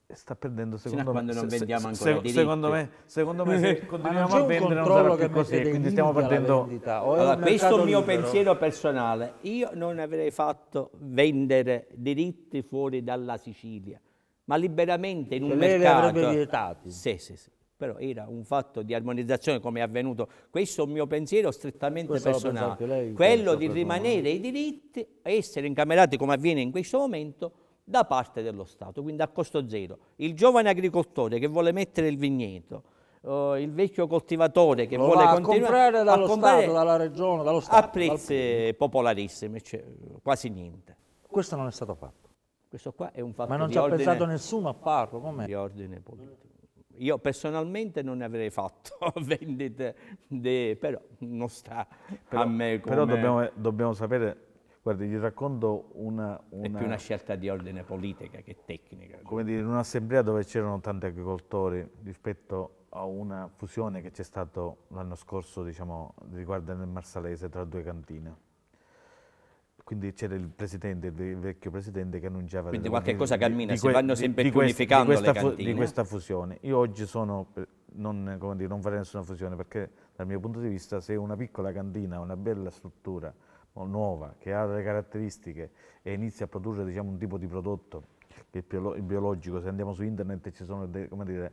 sta perdendo secondo me, quando se, se, se, secondo me secondo me se continuiamo a vendere non sarà più così quindi stiamo perdendo allora, questo è il mio libero. pensiero personale io non avrei fatto vendere diritti fuori dalla Sicilia ma liberamente in cioè, un mercato lei li avrebbe vietati sì sì sì però era un fatto di armonizzazione come è avvenuto. Questo è un mio pensiero strettamente Questo personale, quello di rimanere i diritti, e essere incamerati come avviene in questo momento da parte dello Stato, quindi a costo zero. Il giovane agricoltore che vuole mettere il vigneto, Uh, il vecchio coltivatore che Lo vuole continuare a comprare, comprare Stato, dalla regione, dallo Stato. A prezzi dal... popolarissimi, cioè, quasi niente. Questo non è stato fatto. Questo qua è un fatto Ma non ci ha pensato nessuno a farlo, com'è? Di ordine politico. Io personalmente non ne avrei fatto vendite, de, però non sta ah, però, a me come... Però dobbiamo, eh, dobbiamo sapere Guardi, gli racconto una, una... È più una scelta di ordine politica che tecnica. Come dire, in un'assemblea dove c'erano tanti agricoltori rispetto a una fusione che c'è stata l'anno scorso, diciamo, riguardo nel Marsalese tra due cantine. Quindi c'era il presidente, il vecchio presidente che annunciava... Quindi qualche cosa cammina, di, si vanno sempre di, più unificando di questa, fu, di questa fusione. Io oggi sono, eh, non, dire, non, farei nessuna fusione perché dal mio punto di vista se una piccola cantina, una bella struttura nuova che ha delle caratteristiche e inizia a produrre diciamo, un tipo di prodotto che è il biologico, se andiamo su internet ci sono, come dire,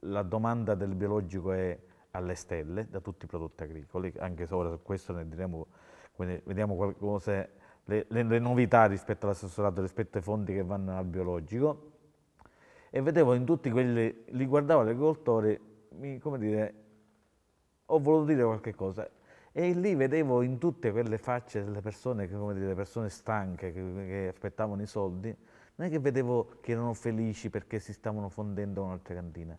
la domanda del biologico è alle stelle da tutti i prodotti agricoli, anche se ora su questo ne diremo, vediamo qualcosa le, le, le novità rispetto all'assessorato, rispetto ai fondi che vanno al biologico e vedevo in tutti quelli, li guardavo l'agricoltore, agricoltori, mi, come dire, ho voluto dire qualche cosa. E lì vedevo in tutte quelle facce delle persone, come dire, persone stanche che, che aspettavano i soldi, non è che vedevo che erano felici perché si stavano fondendo con altre cantine,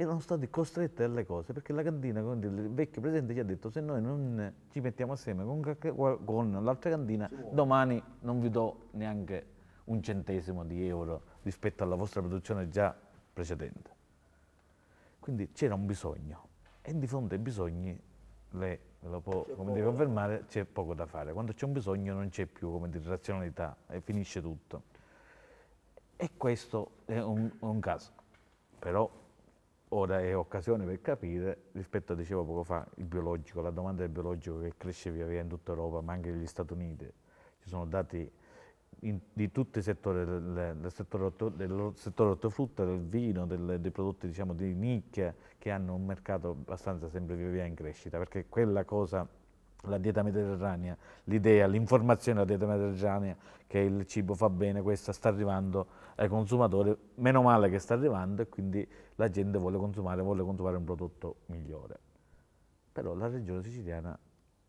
erano state costrette alle cose, perché la cantina, quindi, il vecchio presidente ci ha detto se noi non ci mettiamo assieme con, con l'altra cantina, domani non vi do neanche un centesimo di euro rispetto alla vostra produzione già precedente. Quindi c'era un bisogno e di fronte ai bisogni, lei lo può dire, confermare, c'è poco da fare. Quando c'è un bisogno non c'è più come dire, razionalità e finisce tutto. E questo è un, un caso. Però Ora è occasione per capire, rispetto a dicevo poco fa, il biologico, la domanda del biologico che cresce via via in tutta Europa, ma anche negli Stati Uniti. Ci sono dati in, di tutti i settori, del, del settore, del settore ortofrutta, del vino, del, dei prodotti diciamo, di nicchia che hanno un mercato abbastanza sempre via via in crescita, perché quella cosa la dieta mediterranea, l'idea, l'informazione della dieta mediterranea che il cibo fa bene, questa sta arrivando ai consumatori, meno male che sta arrivando e quindi la gente vuole consumare, vuole consumare un prodotto migliore. Però la regione siciliana,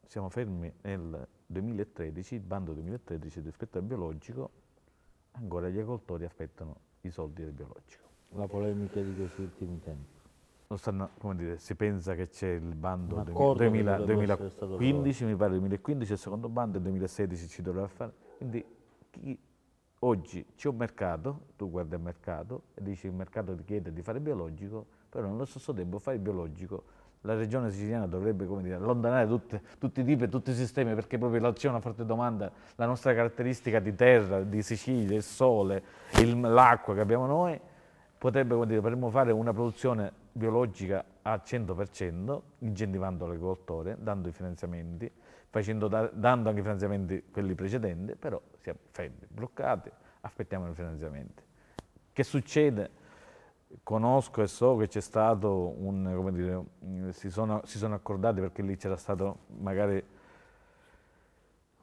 siamo fermi nel 2013, il bando 2013 rispetto al biologico, ancora gli agricoltori aspettano i soldi del biologico. La polemica di questi ultimi tempi stanno, come dire, si pensa che c'è il bando 2000, 2015, mi pare 2015 il secondo bando, il 2016 ci dovrà fare. Quindi chi, oggi c'è un mercato, tu guardi il mercato e dici il mercato ti chiede di fare biologico, però nello stesso tempo fare biologico la regione siciliana dovrebbe dire, allontanare tutte, tutti i tipi e tutti i sistemi perché proprio c'è una forte domanda, la nostra caratteristica di terra, di Sicilia, il sole, l'acqua che abbiamo noi, potrebbe, dire, potremmo fare una produzione biologica al 100%, incentivando l'agricoltore, dando i finanziamenti, da, dando anche i finanziamenti quelli precedenti, però siamo fermi, bloccati, aspettiamo i finanziamenti. Che succede? Conosco e so che c'è stato un, come dire, si sono, si sono accordati perché lì c'era stato magari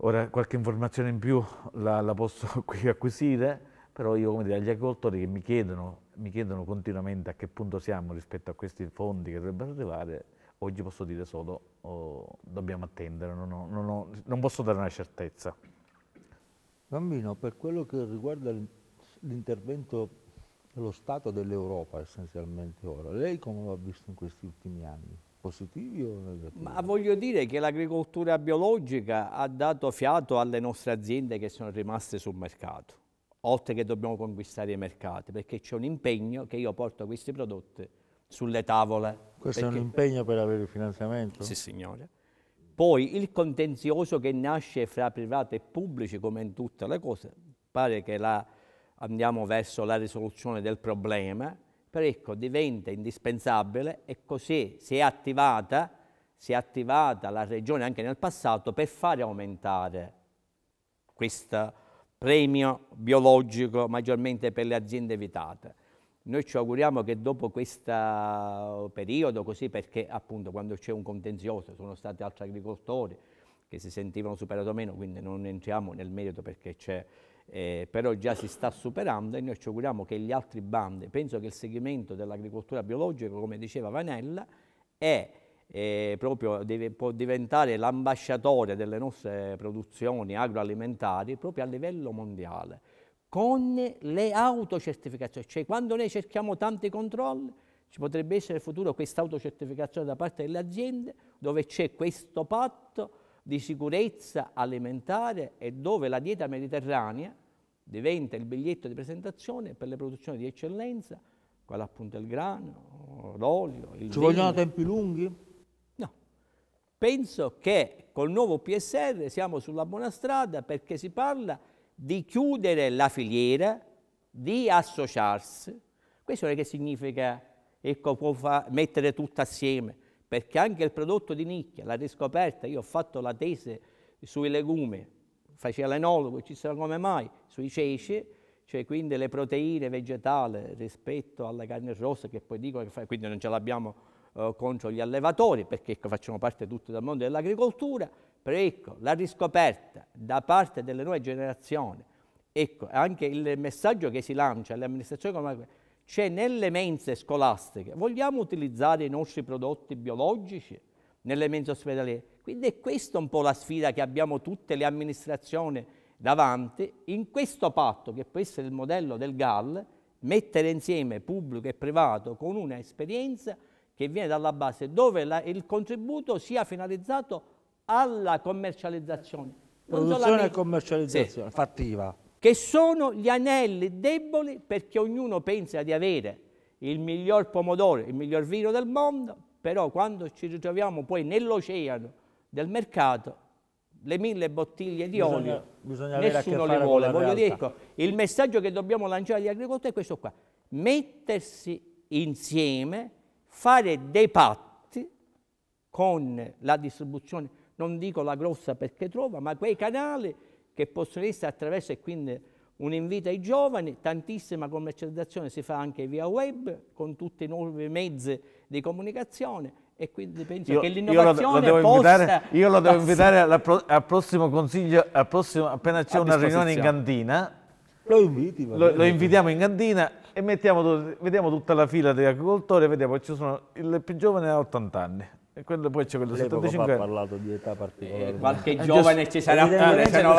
Ora qualche informazione in più la, la posso qui acquisire, però io come dire agli agricoltori che mi chiedono mi chiedono continuamente a che punto siamo rispetto a questi fondi che dovrebbero arrivare, oggi posso dire solo oh, dobbiamo attendere, non, ho, non, ho, non posso dare una certezza. Bambino, per quello che riguarda l'intervento dello Stato dell'Europa essenzialmente ora, lei come l'ha visto in questi ultimi anni? Positivi o negativi? Ma voglio dire che l'agricoltura biologica ha dato fiato alle nostre aziende che sono rimaste sul mercato oltre che dobbiamo conquistare i mercati, perché c'è un impegno che io porto questi prodotti sulle tavole. Questo perché... è un impegno per avere il finanziamento? Sì, signore. Poi il contenzioso che nasce fra privati e pubblici, come in tutte le cose, pare che la, andiamo verso la risoluzione del problema, però ecco, diventa indispensabile e così si è attivata, si è attivata la Regione anche nel passato per fare aumentare questa premio biologico maggiormente per le aziende evitate. Noi ci auguriamo che dopo questo periodo, così perché appunto quando c'è un contenzioso sono stati altri agricoltori che si sentivano superati o meno, quindi non entriamo nel merito perché c'è, eh, però già si sta superando e noi ci auguriamo che gli altri bandi, penso che il segmento dell'agricoltura biologica, come diceva Vanella, è e proprio deve, può diventare l'ambasciatore delle nostre produzioni agroalimentari proprio a livello mondiale con le autocertificazioni, cioè quando noi cerchiamo tanti controlli ci potrebbe essere in futuro questa autocertificazione da parte delle aziende dove c'è questo patto di sicurezza alimentare e dove la dieta mediterranea diventa il biglietto di presentazione per le produzioni di eccellenza, quale appunto il grano, l'olio, il Ci vino. vogliono tempi lunghi? Penso che col nuovo PSR siamo sulla buona strada perché si parla di chiudere la filiera, di associarsi. Questo non è che significa ecco, può mettere tutto assieme, perché anche il prodotto di nicchia, la riscoperta, io ho fatto la tesi sui legumi, faceva l'enologo, ci sa come mai, sui ceci, cioè quindi le proteine vegetali rispetto alla carne rossa che poi dicono che fa, quindi non ce l'abbiamo eh, contro gli allevatori, perché ecco, facciamo parte tutti del mondo dell'agricoltura, però ecco, la riscoperta da parte delle nuove generazioni, ecco, anche il messaggio che si lancia alle amministrazioni economiche, c'è nelle mense scolastiche, vogliamo utilizzare i nostri prodotti biologici nelle mense ospedaliere? Quindi è questa un po' la sfida che abbiamo tutte le amministrazioni davanti, in questo patto che può essere il modello del GAL, mettere insieme pubblico e privato con una esperienza che viene dalla base, dove la, il contributo sia finalizzato alla commercializzazione. Produzione e commercializzazione, sì. fattiva. Che sono gli anelli deboli perché ognuno pensa di avere il miglior pomodoro, il miglior vino del mondo, però quando ci ritroviamo poi nell'oceano del mercato, le mille bottiglie di bisogna, olio, bisogna nessuno le vuole. Voglio dire, ecco, il messaggio che dobbiamo lanciare agli agricoltori è questo qua, mettersi insieme fare dei patti con la distribuzione, non dico la grossa perché trova, ma quei canali che possono essere attraverso, e quindi un invito ai giovani, tantissima commercializzazione si fa anche via web, con tutti i nuovi mezzi di comunicazione, e quindi penso io, che l'innovazione possa... lo, lo invitare, io lo devo invitare alla, al prossimo consiglio, al prossimo, appena c'è una riunione in cantina, lo, inviti, lo, lo invitiamo in cantina e mettiamo, vediamo tutta la fila degli agricoltori, vediamo ci sono il più giovane ha 80 anni. E quello, poi c'è quello di 75 anni. parlato di età particolare. Eh, qualche eh, giovane ci sarà pure, se no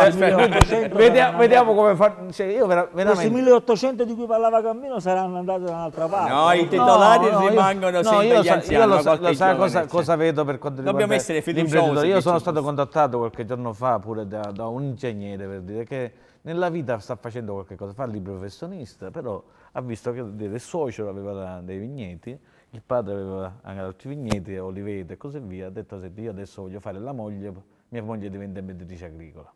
vediamo, vediamo come fa. Cioè, io veramente... Questi 1800 di cui parlava Cammino saranno andati da un'altra parte. No, i titolari no, rimangono no, sempre io gli anziani. Io lo, sa, lo sa cosa, cosa, vedo per quanto riguarda Dobbiamo essere fiduciosi. Io sono stato contattato qualche giorno fa pure da, da un ingegnere per dire che nella vita sta facendo qualche cosa, fa il libro professionista, però ha visto che il suocero aveva dei vigneti, il padre aveva anche altri vigneti, olivete e così via, ha detto senti io adesso voglio fare la moglie, mia moglie diventa meditrice agricola.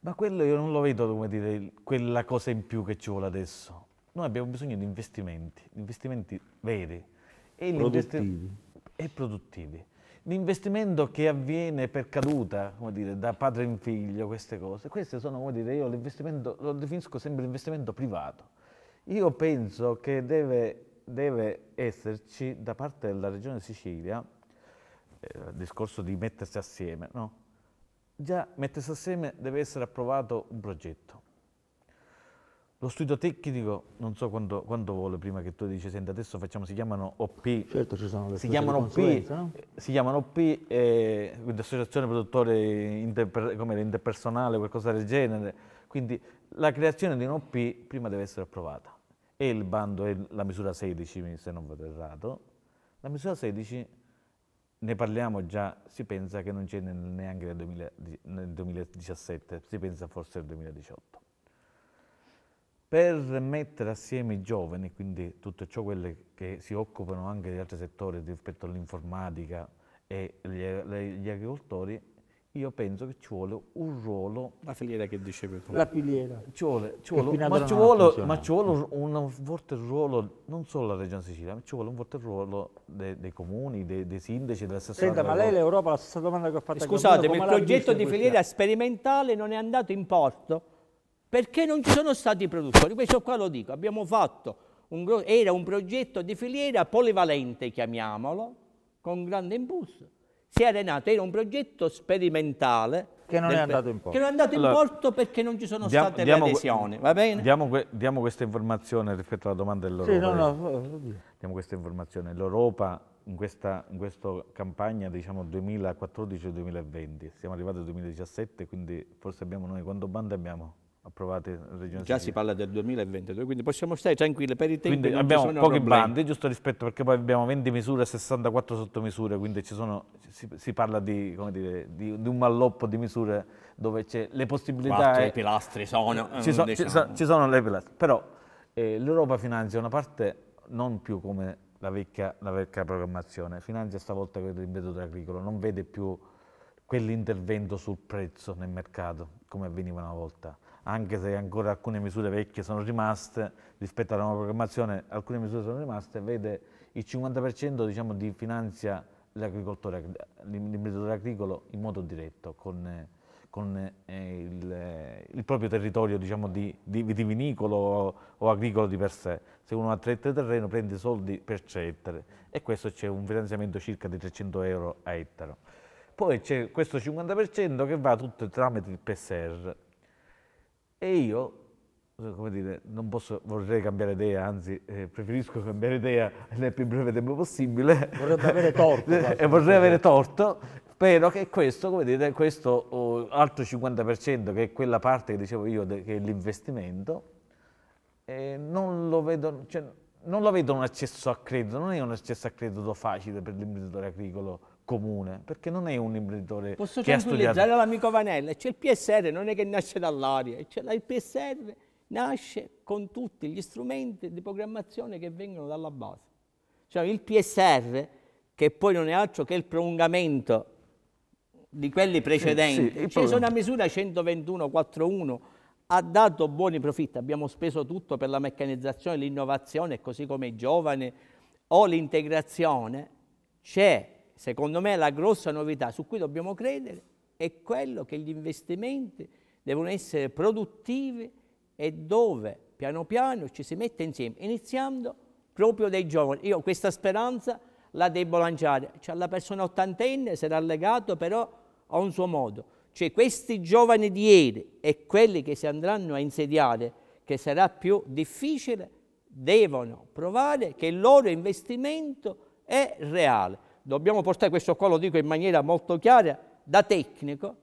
Ma quello io non lo vedo come dire quella cosa in più che ci vuole adesso. Noi abbiamo bisogno di investimenti, investimenti veri e produttivi. E produttivi. L'investimento che avviene per caduta, come dire, da padre in figlio, queste cose, queste sono, come dire, io l'investimento lo definisco sempre l'investimento privato io penso che deve, deve esserci da parte della Regione Sicilia, eh, il discorso di mettersi assieme, no? Già mettersi assieme deve essere approvato un progetto. Lo studio tecnico, non so quando, quando vuole, prima che tu dici, senti adesso facciamo, si chiamano OP, certo, ci sono le si, chiamano OP no? Eh, si chiamano OP, eh, associazione produttore interper, come interpersonale, qualcosa del genere, quindi la creazione di un OP prima deve essere approvata e il bando è la misura 16, se non vado errato. La misura 16, ne parliamo già, si pensa che non c'è neanche nel, 2000, nel 2017, si pensa forse nel 2018. Per mettere assieme i giovani, quindi tutte ciò che si occupano anche di altri settori rispetto all'informatica e gli, gli agricoltori, io penso che ci vuole un ruolo... La filiera che dicevi tu. La filiera. Ci vuole, ci vuole, ma, ci vuole, ma, ci vuole, un forte ruolo, non solo la Regione Sicilia, ma ci vuole un forte ruolo dei, dei comuni, dei, dei, sindaci, della stessa... Senta, ma lei l'Europa, la stessa domanda che ho fatto... Scusatemi, il progetto di filiera sperimentale non è andato in porto perché non ci sono stati i produttori. Questo qua lo dico, abbiamo fatto... Un, era un progetto di filiera polivalente, chiamiamolo, con grande impulso si è arenato, in un progetto sperimentale che non è andato in porto. Che non è andato in porto perché non ci sono diamo, state diamo, le adesioni, va bene? Diamo, diamo, questa informazione rispetto alla domanda dell'Europa. Sì, no, no. Diamo questa informazione. L'Europa in questa, in questa campagna, diciamo 2014-2020, siamo arrivati al 2017, quindi forse abbiamo noi, quanto bando abbiamo? approvate Regione Già si parla del 2022, quindi possiamo stare tranquilli per i tempi. Quindi abbiamo pochi bandi, giusto rispetto, perché poi abbiamo 20 misure e 64 sottomisure, quindi sono, si, si, parla di, dire, di, di, un malloppo di misure dove c'è le possibilità... Quattro e, pilastri sono... Ci, eh, so, diciamo. ci, so, ci, sono le pilastri, però eh, l'Europa finanzia una parte non più come la vecchia, la vecchia programmazione, finanzia stavolta quello dell'imprenditore agricolo, non vede più quell'intervento sul prezzo nel mercato come avveniva una volta anche se ancora alcune misure vecchie sono rimaste, rispetto alla nuova programmazione alcune misure sono rimaste, vede il 50% diciamo, di finanzia l'imprenditore agricolo in modo diretto con, con eh, il, il, proprio territorio diciamo, di, di vitivinicolo o, o, agricolo di per sé. Se uno ha tre ettari terreno prende soldi per cettare e questo c'è un finanziamento circa di 300 euro a ettaro. Poi c'è questo 50% che va tutto tramite il PSR, e io, cioè, come dire, non posso, vorrei cambiare idea, anzi eh, preferisco cambiare idea nel più breve tempo possibile. Vorrebbe avere torto. e vorrei avere torto, spero eh, che questo, come dire, questo oh, altro 50% che è quella parte che dicevo io, che è l'investimento, eh, non lo vedo... Cioè, non lo vedo un accesso a credito, non è un accesso a credito facile per l'imprenditore agricolo comune, perché non è un imprenditore Posso che ha studiato. Posso l'amico Vanella, c'è il PSR, non è che nasce dall'aria, il PSR nasce con tutti gli strumenti di programmazione che vengono dalla base. Cioè il PSR, che poi non è altro che il prolungamento di quelli eh, precedenti, sì, sì, ci sono a misura 121-41, ha dato buoni profitti, abbiamo speso tutto per la meccanizzazione, l'innovazione, così come i giovani, o l'integrazione, c'è secondo me la grossa novità su cui dobbiamo credere è quello che gli investimenti devono essere produttivi e dove piano piano ci si mette insieme, iniziando proprio dai giovani. Io questa speranza la devo lanciare. Cioè, la persona ottantenne sarà legato però a un suo modo. Cioè questi giovani di ieri e quelli che si andranno a insediare, che sarà più difficile, devono provare che il loro investimento è reale dobbiamo portare questo qua, lo dico in maniera molto chiara, da tecnico,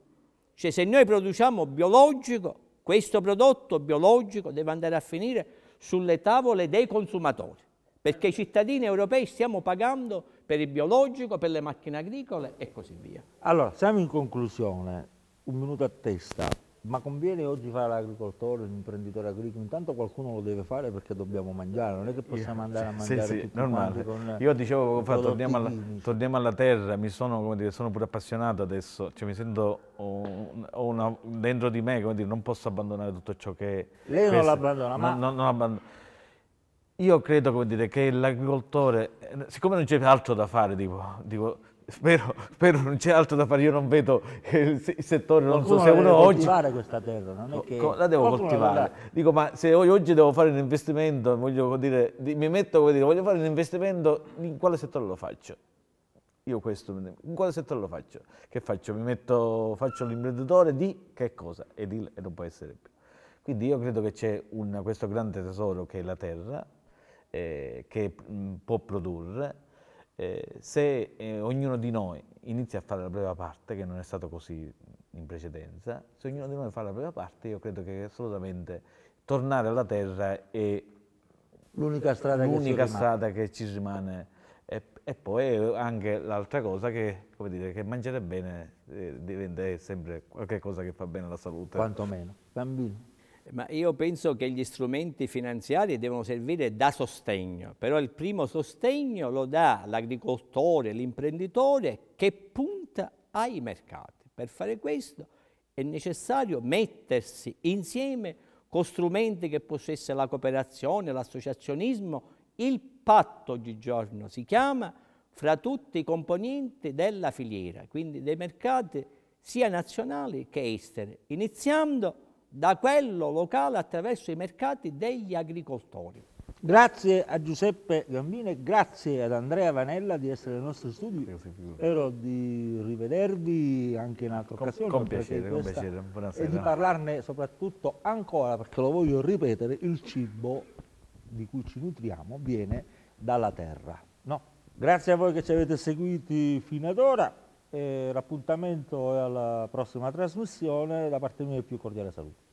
cioè se noi produciamo biologico, questo prodotto biologico deve andare a finire sulle tavole dei consumatori, perché i cittadini europei stiamo pagando per il biologico, per le macchine agricole e così via. Allora, siamo in conclusione, un minuto a testa ma conviene oggi fare l'agricoltore, l'imprenditore agricolo? Intanto qualcuno lo deve fare perché dobbiamo mangiare, non è che possiamo andare a mangiare sì, sì, normale. Con, Io dicevo poco fa, torniamo alla, torniamo alla, terra, mi sono, dire, sono, pure appassionato adesso, cioè mi sento un, una, dentro di me, dire, non posso abbandonare tutto ciò che... Lei non l'abbandona, ma... Non, non abbandona. Io credo dire, che l'agricoltore, siccome non c'è altro da fare, dico, dico Spero, spero, non c'è altro da fare, io non vedo il settore, non Qualcuno so se uno oggi... coltivare questa terra, non è che... La devo Qualcuno coltivare. La Dico, ma se oggi devo fare un investimento, voglio dire, mi metto come dire, voglio fare un investimento, in quale settore lo faccio? Io questo, in quale settore lo faccio? Che faccio? Mi metto, faccio l'imprenditore di che cosa? Ed il, e non può essere più. Quindi io credo che c'è questo grande tesoro che è la terra, eh, che mh, può produrre, eh, se eh, ognuno di noi inizia a fare la propria parte, che non è stato così in precedenza, se ognuno di noi fa la propria parte, io credo che assolutamente tornare alla terra è l'unica strada, che, strada che, ci rimane. E, e poi anche l'altra cosa che, come dire, che mangiare bene eh, diventa sempre qualcosa che fa bene alla salute. Quanto meno. Bambino. Ma io penso che gli strumenti finanziari devono servire da sostegno, però il primo sostegno lo dà l'agricoltore, l'imprenditore che punta ai mercati. Per fare questo è necessario mettersi insieme con strumenti che possono essere la cooperazione, l'associazionismo, il patto oggigiorno si chiama, fra tutti i componenti della filiera, quindi dei mercati sia nazionali che esteri, iniziando da quello locale attraverso i mercati degli agricoltori. Grazie a Giuseppe Gambine, grazie ad Andrea Vanella di essere nel nostro studio. Spero di rivedervi anche in altre occasioni. Con piacere, con piacere. Buonasera. E di parlarne soprattutto ancora, perché lo voglio ripetere, il cibo di cui ci nutriamo viene dalla terra. No. Grazie a voi che ci avete seguiti fino ad ora. Eh, l'appuntamento è alla prossima trasmissione. Da parte mia il più cordiale saluto.